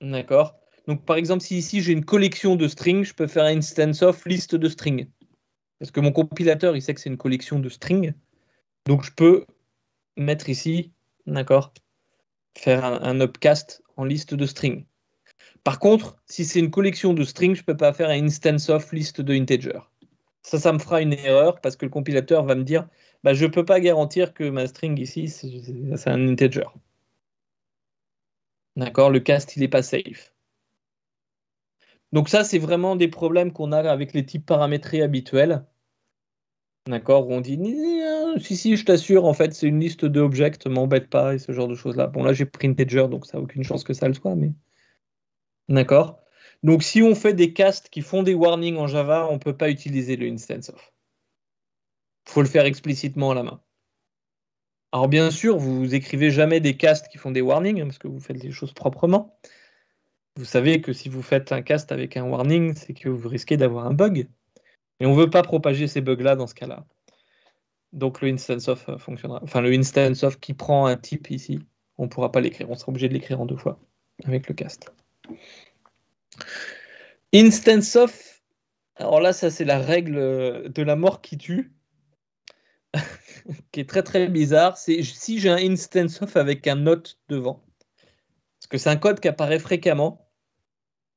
D'accord donc, par exemple, si ici j'ai une collection de strings, je peux faire un instance of liste de strings. Parce que mon compilateur, il sait que c'est une collection de strings. Donc, je peux mettre ici, d'accord, faire un, upcast en liste de strings. Par contre, si c'est une collection de strings, je ne peux pas faire un instance of liste de integer. Ça, ça me fera une erreur parce que le compilateur va me dire bah, je ne peux pas garantir que ma string ici, c'est un integer. D'accord Le cast, il n'est pas safe. Donc ça, c'est vraiment des problèmes qu'on a avec les types paramétrés habituels. D'accord On dit, hein, si, si, je t'assure, en fait, c'est une liste de ne m'embête pas, et ce genre de choses-là. Bon, là, j'ai Printager, donc ça n'a aucune chance que ça le soit, mais... D'accord Donc, si on fait des casts qui font des warnings en Java, on ne peut pas utiliser le instance of. Il faut le faire explicitement à la main. Alors, bien sûr, vous écrivez jamais des casts qui font des warnings, hein, parce que vous faites les choses proprement vous savez que si vous faites un cast avec un warning, c'est que vous risquez d'avoir un bug. Et on ne veut pas propager ces bugs-là dans ce cas-là. Donc le instance of euh, fonctionnera. Enfin, le instance qui prend un type ici, on ne pourra pas l'écrire. On sera obligé de l'écrire en deux fois avec le cast. Instance of. Alors là, ça, c'est la règle euh, de la mort qui tue, [LAUGHS] qui est très très bizarre. C'est si j'ai un instance of avec un note devant que c'est un code qui apparaît fréquemment.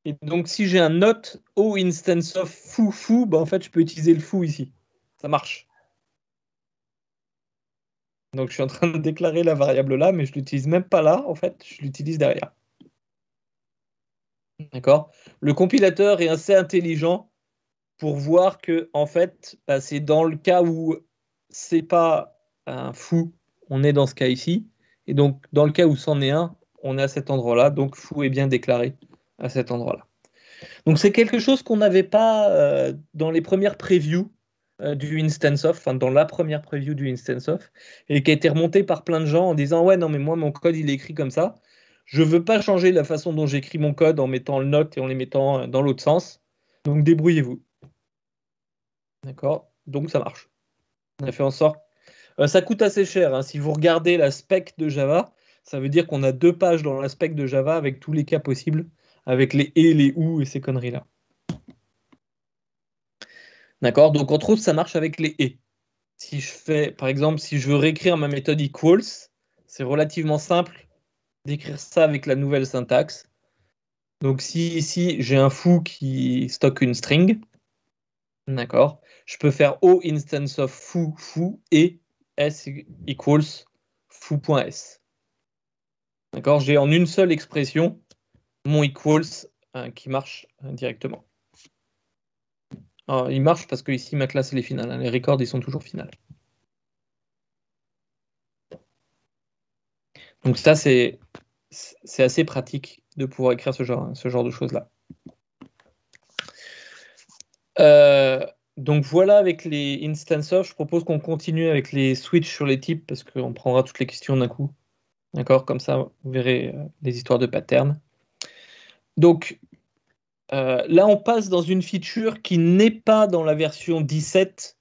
Et donc, si j'ai un note au instance of fou fou, bah, en fait, je peux utiliser le fou ici. Ça marche. Donc, je suis en train de déclarer la variable là, mais je ne l'utilise même pas là, en fait, je l'utilise derrière. D'accord Le compilateur est assez intelligent pour voir que, en fait, bah, c'est dans le cas où c'est pas un fou, on est dans ce cas ici. Et donc, dans le cas où c'en est un, on est à cet endroit-là, donc fou est bien déclaré à cet endroit-là. Donc c'est quelque chose qu'on n'avait pas euh, dans les premières previews euh, du instance of, enfin dans la première preview du instance of, et qui a été remonté par plein de gens en disant ouais non mais moi mon code il est écrit comme ça, je veux pas changer la façon dont j'écris mon code en mettant le note et en les mettant euh, dans l'autre sens, donc débrouillez-vous. D'accord, donc ça marche. On a fait en sorte. ça coûte assez cher. Hein. Si vous regardez la spec de Java, ça veut dire qu'on a deux pages dans l'aspect de Java avec tous les cas possibles, avec les et, les ou et ces conneries-là. D'accord Donc entre autres, ça marche avec les et. Si je fais, par exemple, si je veux réécrire ma méthode equals, c'est relativement simple d'écrire ça avec la nouvelle syntaxe. Donc si ici j'ai un fou qui stocke une string, d'accord, je peux faire o instance of foo foo et s equals foo.s. J'ai en une seule expression mon equals euh, qui marche euh, directement. il marche parce que ici, ma classe, est finale. Hein. les records, ils sont toujours finales. Donc ça, c'est assez pratique de pouvoir écrire ce genre, ce genre de choses-là. Euh, donc voilà avec les instances. Je propose qu'on continue avec les switches sur les types parce qu'on prendra toutes les questions d'un coup. D'accord Comme ça, vous verrez euh, les histoires de patterns. Donc, euh, là, on passe dans une feature qui n'est pas dans la version 17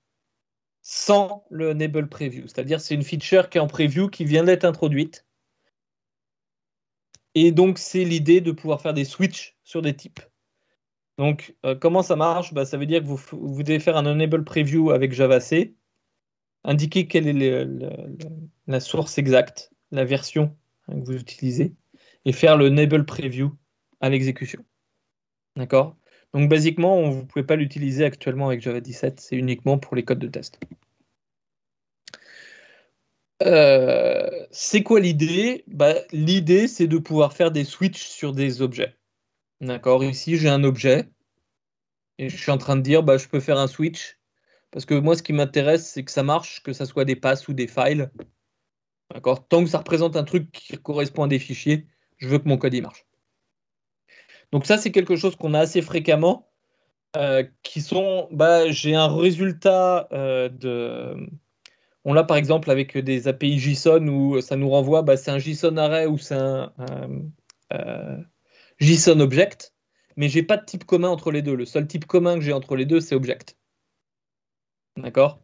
sans le Enable Preview. C'est-à-dire, c'est une feature qui est en preview, qui vient d'être introduite. Et donc, c'est l'idée de pouvoir faire des switches sur des types. Donc, euh, comment ça marche bah, Ça veut dire que vous, devez faire un Enable Preview avec Java C, indiquer quelle est la source exacte la version hein, que vous utilisez et faire le enable preview à l'exécution. D'accord Donc, basiquement, on, vous ne pouvez pas l'utiliser actuellement avec Java 17, c'est uniquement pour les codes de test. Euh, c'est quoi l'idée bah, L'idée, c'est de pouvoir faire des switches sur des objets. D'accord Ici, j'ai un objet et je suis en train de dire bah, je peux faire un switch parce que moi, ce qui m'intéresse, c'est que ça marche, que ça soit des passes ou des files. Tant que ça représente un truc qui correspond à des fichiers, je veux que mon code y marche. Donc ça, c'est quelque chose qu'on a assez fréquemment, euh, qui sont, bah, j'ai un résultat euh, de... On l'a par exemple avec des API JSON où ça nous renvoie, bah, c'est un JSON array ou c'est un, euh, JSON object, mais j'ai pas de type commun entre les deux. Le seul type commun que j'ai entre les deux, c'est object. D'accord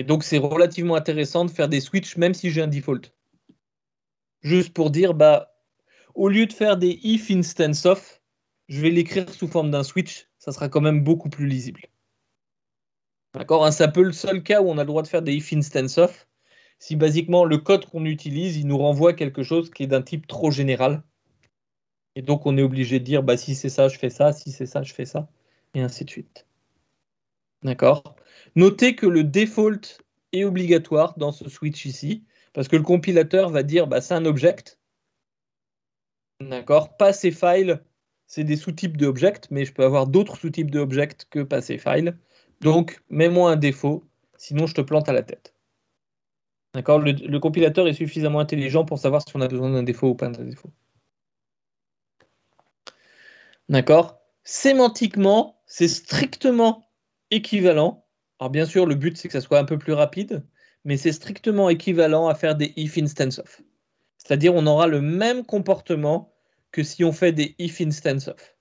et donc, c'est relativement intéressant de faire des switches, même si j'ai un default. Juste pour dire, bah, au lieu de faire des if instance of, je vais l'écrire sous forme d'un switch. Ça sera quand même beaucoup plus lisible. D'accord ça C'est un peu le seul cas où on a le droit de faire des if instance of. Si basiquement le code qu'on utilise, il nous renvoie quelque chose qui est d'un type trop général. Et donc on est obligé de dire bah, si c'est ça, je fais ça, si c'est ça, je fais ça, et ainsi de suite. D'accord Notez que le default est obligatoire dans ce switch ici, parce que le compilateur va dire bah, c'est un object. D'accord Pas ces files, c'est des sous-types de object, mais je peux avoir d'autres sous-types object que pas file. files. Donc, mets-moi un défaut, sinon je te plante à la tête. le, compilateur est suffisamment intelligent pour savoir si on a besoin d'un défaut ou pas d'un défaut. D'accord Sémantiquement, c'est strictement équivalent. Alors bien sûr, le but c'est que ça soit un peu plus rapide, mais c'est strictement équivalent à faire des if instance of. C'est-à-dire on aura le même comportement que si on fait des if instance of.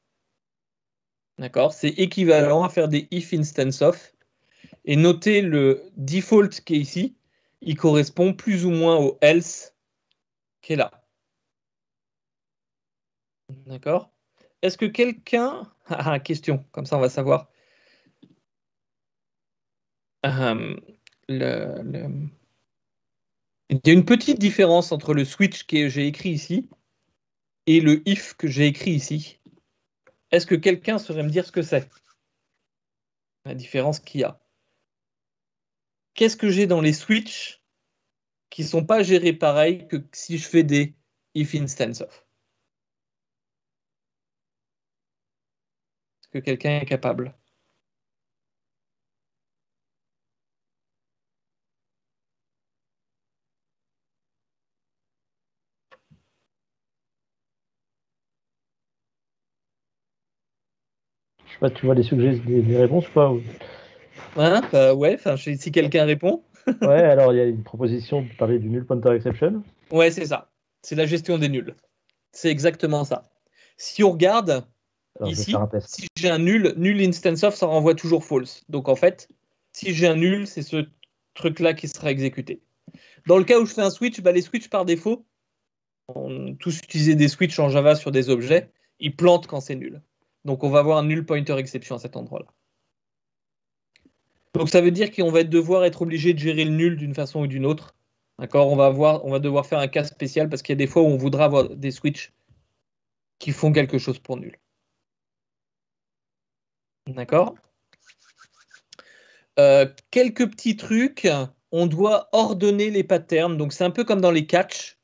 D'accord C'est équivalent à faire des if instance of. Et notez le default qui est ici, il correspond plus ou moins au else qui est là. D'accord Est-ce que quelqu'un... [LAUGHS] Ah, question, comme ça on va savoir. Euh, le, il y a une petite différence entre le switch que j'ai écrit ici et le if que j'ai écrit ici. Est-ce que quelqu'un saurait me dire ce que c'est La différence qu'il y a. Qu'est-ce que j'ai dans les switches qui ne sont pas gérés pareil que si je fais des if instance of Est-ce que quelqu'un est capable tu vois les suggestions, des, réponses ou pas hein, bah Ouais, si quelqu'un répond. [LAUGHS] ouais, alors il y a une proposition de parler du nul pointer exception. Ouais, c'est ça. C'est la gestion des nuls. C'est exactement ça. Si on regarde ici, si j'ai un nul, null instance of, ça renvoie toujours false. Donc en fait, si j'ai un nul, c'est ce truc-là qui sera exécuté. Dans le cas où je fais un switch, bah, les switches par défaut, on tous utilisé des switches en Java sur des objets, ils plantent quand c'est nul. Donc on va avoir un null pointer exception à cet endroit-là. Donc ça veut dire qu'on va devoir être obligé de gérer le nul d'une façon ou d'une autre. D'accord on, va avoir, on va devoir faire un cas spécial parce qu'il y a des fois où on voudra avoir des switches qui font quelque chose pour nul. D'accord euh, Quelques petits trucs. On doit ordonner les patterns. Donc c'est un peu comme dans les catchs.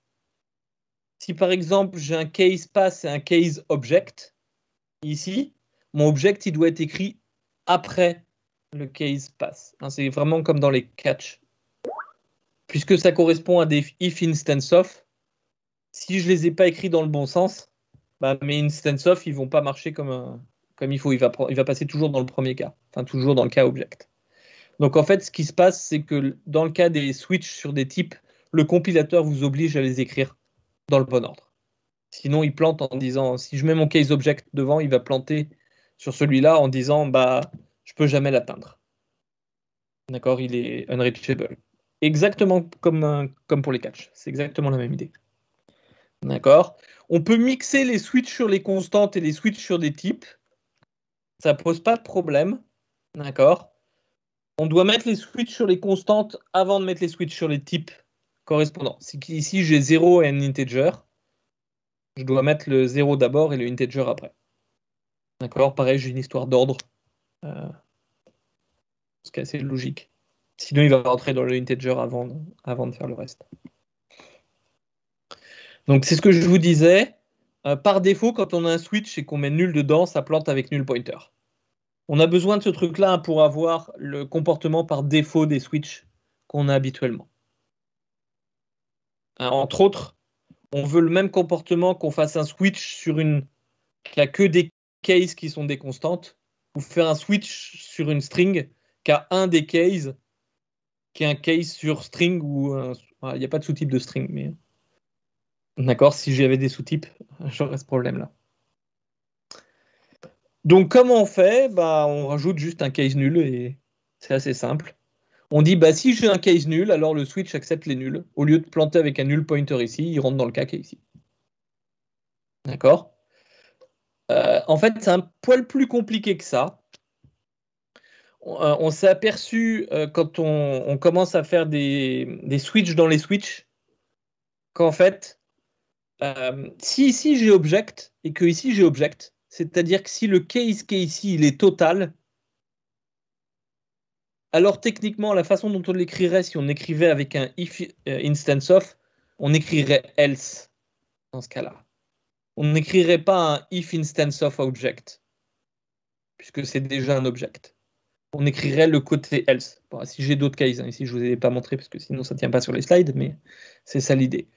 Si par exemple j'ai un case pass et un case object, Ici, mon object, doit être écrit après le case pass. Hein, c'est vraiment comme dans les catch. Puisque ça correspond à des if instance of, si je ne les ai pas écrits dans le bon sens, bah, mes instance of, ils vont pas marcher comme, euh, comme il faut. Il va, il va passer toujours dans le premier cas, enfin toujours dans le cas object. Donc en fait, ce qui se passe, c'est que dans le cas des switches sur des types, le compilateur vous oblige à les écrire dans le bon ordre. Sinon, il plante en disant si je mets mon case object devant, il va planter sur celui-là en disant bah je peux jamais l'atteindre. D'accord, il est unreachable. Exactement comme, euh, comme pour les catchs, c'est exactement la même idée. D'accord. On peut mixer les switches sur les constantes et les switches sur des types. Ça pose pas de problème. D'accord. On doit mettre les switches sur les constantes avant de mettre les switches sur les types correspondants. Ici, j'ai 0 et un integer je dois mettre le 0 d'abord et le integer après. D'accord Pareil, j'ai une histoire d'ordre. Euh, ce qui est assez logique. Sinon, il va rentrer dans le integer avant, avant de faire le reste. Donc, c'est ce que je vous disais. Euh, par défaut, quand on a un switch et qu'on met nul dedans, ça plante avec nul pointer. On a besoin de ce truc-là pour avoir le comportement par défaut des switches qu'on a habituellement. Euh, entre autres, on veut le même comportement qu'on fasse un switch sur une qui a que des cases qui sont des constantes ou faire un switch sur une string qui a un des cases qui est un case sur string ou ah, il n'y a pas de sous-type de string mais d'accord si j'avais des sous-types [LAUGHS] j'aurais ce problème là donc comment on fait bah on rajoute juste un case nul et c'est assez simple on dit, bah si j'ai un case nul, alors le switch accepte les nuls. Au lieu de planter avec un nul pointer ici, il rentre dans le est ici. D'accord euh, En fait, c'est un poil plus compliqué que ça. On, euh, s'est aperçu euh, quand on, commence à faire des, switches dans les switches qu'en fait, si ici j'ai object et que ici j'ai object, c'est-à-dire que si le case qui est ici il est total, alors techniquement, la façon dont on l'écrirait, si on écrivait avec un if euh, instance of, on écrirait else dans ce cas-là. On n'écrirait pas un if instance of object, puisque c'est déjà un object. On écrirait le côté else. si j'ai d'autres cases, hein, ici je ne vous ai pas montré, parce que sinon ça ne tient pas sur les slides, mais c'est ça l'idée.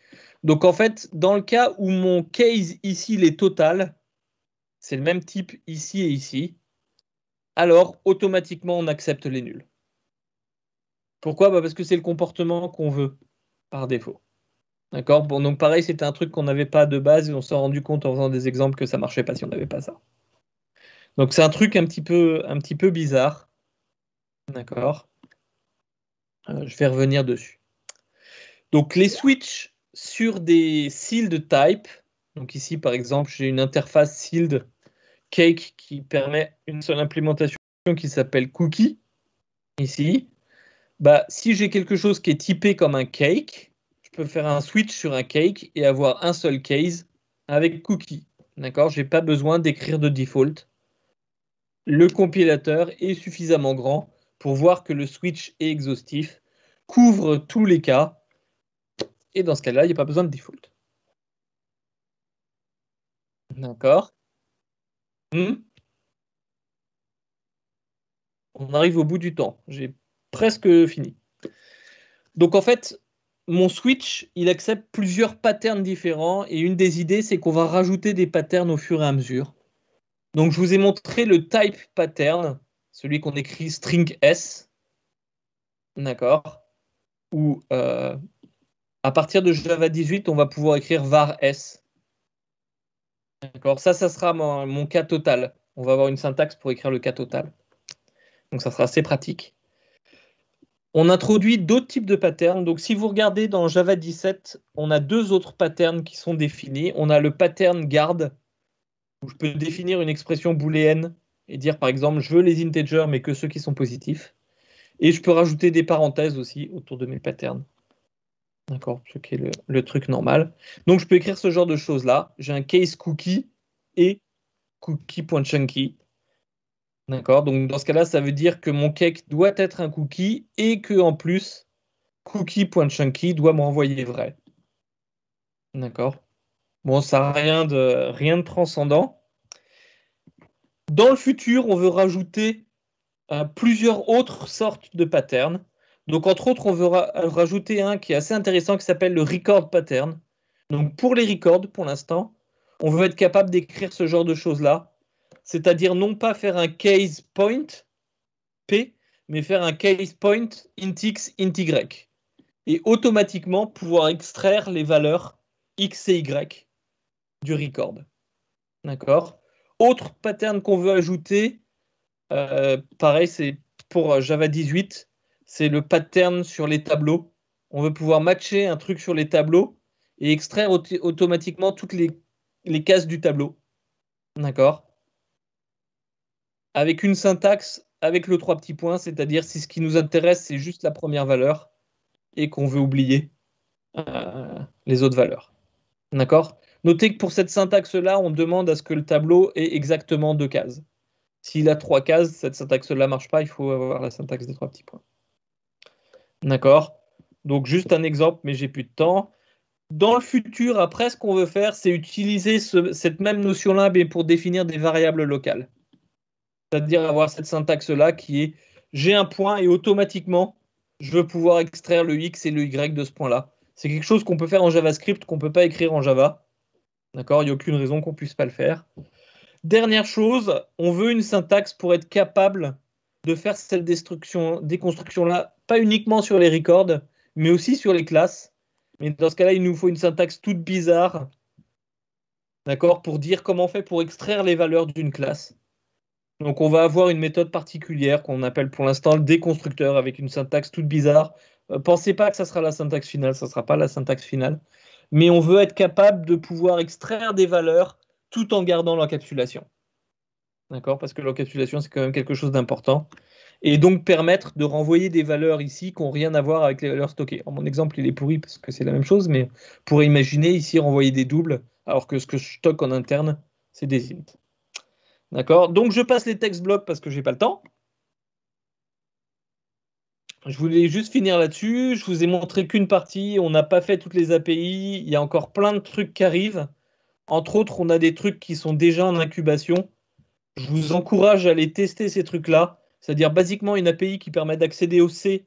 Donc en fait, dans le cas où mon case ici, il est total, c'est le même type ici et ici, alors automatiquement on accepte les nuls. Pourquoi bah, Parce que c'est le comportement qu'on veut par défaut. D'accord bon, Donc pareil, c'était un truc qu'on n'avait pas de base et on s'est rendu compte en faisant des exemples que ça marchait pas si on n'avait pas ça. Donc c'est un truc un petit peu, bizarre. D'accord euh, Je vais revenir dessus. Donc les switches sur des sealed type. Donc ici, par exemple, j'ai une interface sealed cake qui permet une seule implémentation qui s'appelle cookie. Ici. Bah, si j'ai quelque chose qui est typé comme un cake, je peux faire un switch sur un cake et avoir un seul case avec cookie. D'accord n'ai pas besoin d'écrire de default. Le compilateur est suffisamment grand pour voir que le switch est exhaustif, couvre tous les cas, et dans ce cas-là, il n'y a pas besoin de default. D'accord hmm On arrive au bout du temps. J'ai presque fini. Donc en fait, mon switch, il accepte plusieurs patterns différents et une des idées, c'est qu'on va rajouter des patterns au fur et à mesure. Donc je vous ai montré le type pattern, celui qu'on écrit string s, d'accord, ou euh, à partir de Java 18, on va pouvoir écrire var s. D'accord, ça, ça sera mon cas total. On va avoir une syntaxe pour écrire le cas total. Donc ça sera assez pratique. On introduit d'autres types de patterns. Donc, si vous regardez dans Java 17, on a deux autres patterns qui sont définis. On a le pattern guard, où je peux définir une expression booléenne et dire, par exemple, je veux les integers, mais que ceux qui sont positifs. Et je peux rajouter des parenthèses aussi autour de mes patterns. D'accord Ce qui est le, le, truc normal. Donc, je peux écrire ce genre de choses-là. J'ai un case cookie et cookie.chunky D'accord. Donc dans ce cas-là, ça veut dire que mon cake doit être un cookie et que en plus, cookie.chunky doit me renvoyer vrai. D'accord. Bon, ça n'a rien de, rien de transcendant. Dans le futur, on veut rajouter euh, plusieurs autres sortes de patterns. Donc, entre autres, on veut euh, rajouter un qui est assez intéressant qui s'appelle le record pattern. Donc, pour les records, pour l'instant, on veut être capable d'écrire ce genre de choses-là c'est-à-dire non pas faire un case point P, mais faire un case point int x int y, et automatiquement pouvoir extraire les valeurs x et y du record. D'accord Autre pattern qu'on veut ajouter, euh, pareil, c'est pour euh, Java 18, c'est le pattern sur les tableaux. On veut pouvoir matcher un truc sur les tableaux et extraire automatiquement toutes les, les cases du tableau. D'accord avec une syntaxe, avec le trois petits points, c'est-à-dire si ce qui nous intéresse, c'est juste la première valeur et qu'on veut oublier euh, les autres valeurs. D'accord Notez que pour cette syntaxe-là, on demande à ce que le tableau ait exactement deux cases. S'il a trois cases, cette syntaxe-là ne marche pas, il faut avoir la syntaxe des trois petits points. D'accord Donc juste un exemple, mais j'ai plus de temps. Dans le futur, après, ce qu'on veut faire, c'est utiliser cette même notion-là, mais pour définir des variables locales. C'est-à-dire avoir cette syntaxe-là qui est j'ai un point et automatiquement, je veux pouvoir extraire le x et le y de ce point-là. C'est quelque chose qu'on peut faire en JavaScript, qu'on ne peut pas écrire en Java. D'accord Il n'y a aucune raison qu'on ne puisse pas le faire. Dernière chose, on veut une syntaxe pour être capable de faire cette destruction, déconstruction-là, pas uniquement sur les records, mais aussi sur les classes. Mais dans ce cas-là, il nous faut une syntaxe toute bizarre, d'accord, pour dire comment on fait pour extraire les valeurs d'une classe. Donc on va avoir une méthode particulière qu'on appelle pour l'instant le déconstructeur avec une syntaxe toute bizarre. Euh, pensez pas que ça sera la syntaxe finale, ça ne sera pas la syntaxe finale. Mais on veut être capable de pouvoir extraire des valeurs tout en gardant l'encapsulation. D'accord Parce que l'encapsulation, c'est quand même quelque chose d'important. Et donc permettre de renvoyer des valeurs ici qui n'ont rien à voir avec les valeurs stockées. En mon exemple, il est pourri parce que c'est la même chose, mais on pourrait imaginer ici renvoyer des doubles, alors que ce que je stocke en interne, c'est des ints. D'accord Donc je passe les textes blocs parce que j'ai pas le temps. Je voulais juste finir là-dessus. Je vous ai montré qu'une partie. On n'a pas fait toutes les API. Il y a encore plein de trucs qui arrivent. Entre autres, on a des trucs qui sont déjà en incubation. Je vous encourage à aller tester ces trucs-là. C'est-à-dire, basiquement, une API qui permet d'accéder au C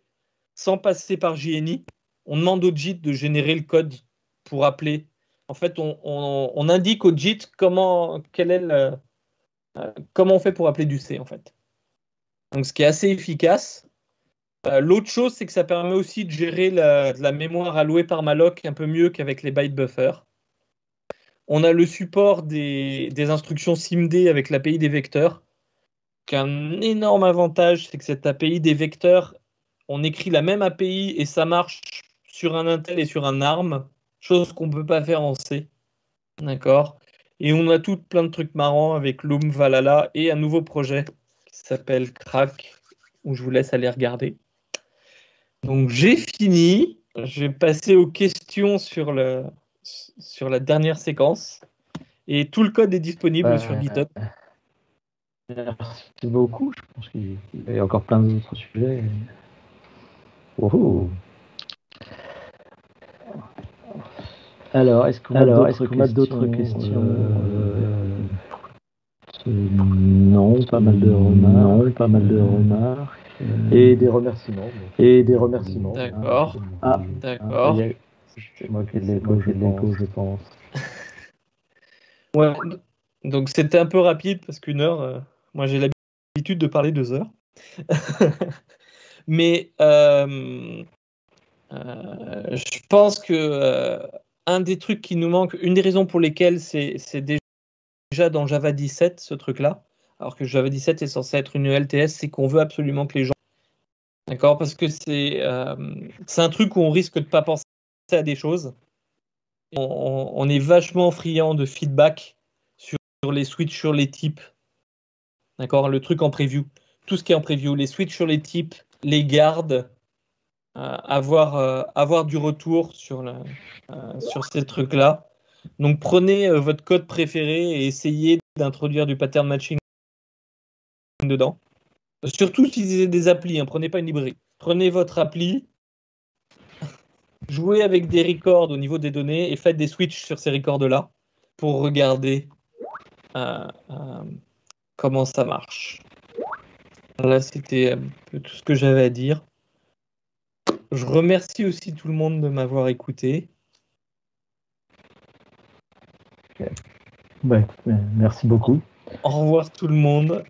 sans passer par JNI. On demande au JIT de générer le code pour appeler. En fait, on, on indique au JIT comment, quelle est la, euh, comment on fait pour appeler du C en fait Donc ce qui est assez efficace. Euh, l'autre chose, c'est que ça permet aussi de gérer la, mémoire allouée par malloc un peu mieux qu'avec les byte buffers. On a le support des, des instructions SIMD avec l'API des vecteurs. Un énorme avantage, c'est que cette API des vecteurs, on écrit la même API et ça marche sur un Intel et sur un ARM, chose qu'on ne peut pas faire en C. D'accord et on a tout plein de trucs marrants avec Loom Valhalla et un nouveau projet qui s'appelle Crack, où je vous laisse aller regarder. Donc j'ai fini. Je vais passer aux questions sur, la dernière séquence. Et tout le code est disponible sur GitHub. Merci beaucoup. Je pense qu'il y a encore plein d'autres sujets. Wow Alors, est-ce qu'on a d'autres questions, euh, non, pas mal de remarques. Et des remerciements. Et des remerciements. D'accord. Ah, ah. d'accord. qui je de l'écho, je pense. [LAUGHS] donc c'était un peu rapide parce qu'une heure, euh, moi j'ai l'habitude de parler deux heures. [LAUGHS] Mais euh, je pense que un des trucs qui nous manque, une des raisons pour lesquelles c'est déjà dans Java 17, ce truc-là, alors que Java 17 est censé être une LTS, c'est qu'on veut absolument que les gens. D'accord Parce que c'est euh, un truc où on risque de ne pas penser à des choses. On, on, est vachement friand de feedback sur, les switches, sur les types. D'accord Le truc en preview. Tout ce qui est en preview, les switches sur les types, les gardes, euh, avoir, euh, avoir du retour sur, euh, sur ces trucs-là. Donc prenez votre code préféré et essayez d'introduire du pattern matching dedans. Surtout si utilisez des applis, hein, prenez pas une librairie. Prenez votre appli, [LAUGHS] jouez avec des records au niveau des données et faites des switches sur ces records-là pour regarder comment ça marche. Là, c'était tout ce que j'avais à dire. Je remercie aussi tout le monde de m'avoir écouté. merci beaucoup. Au revoir tout le monde.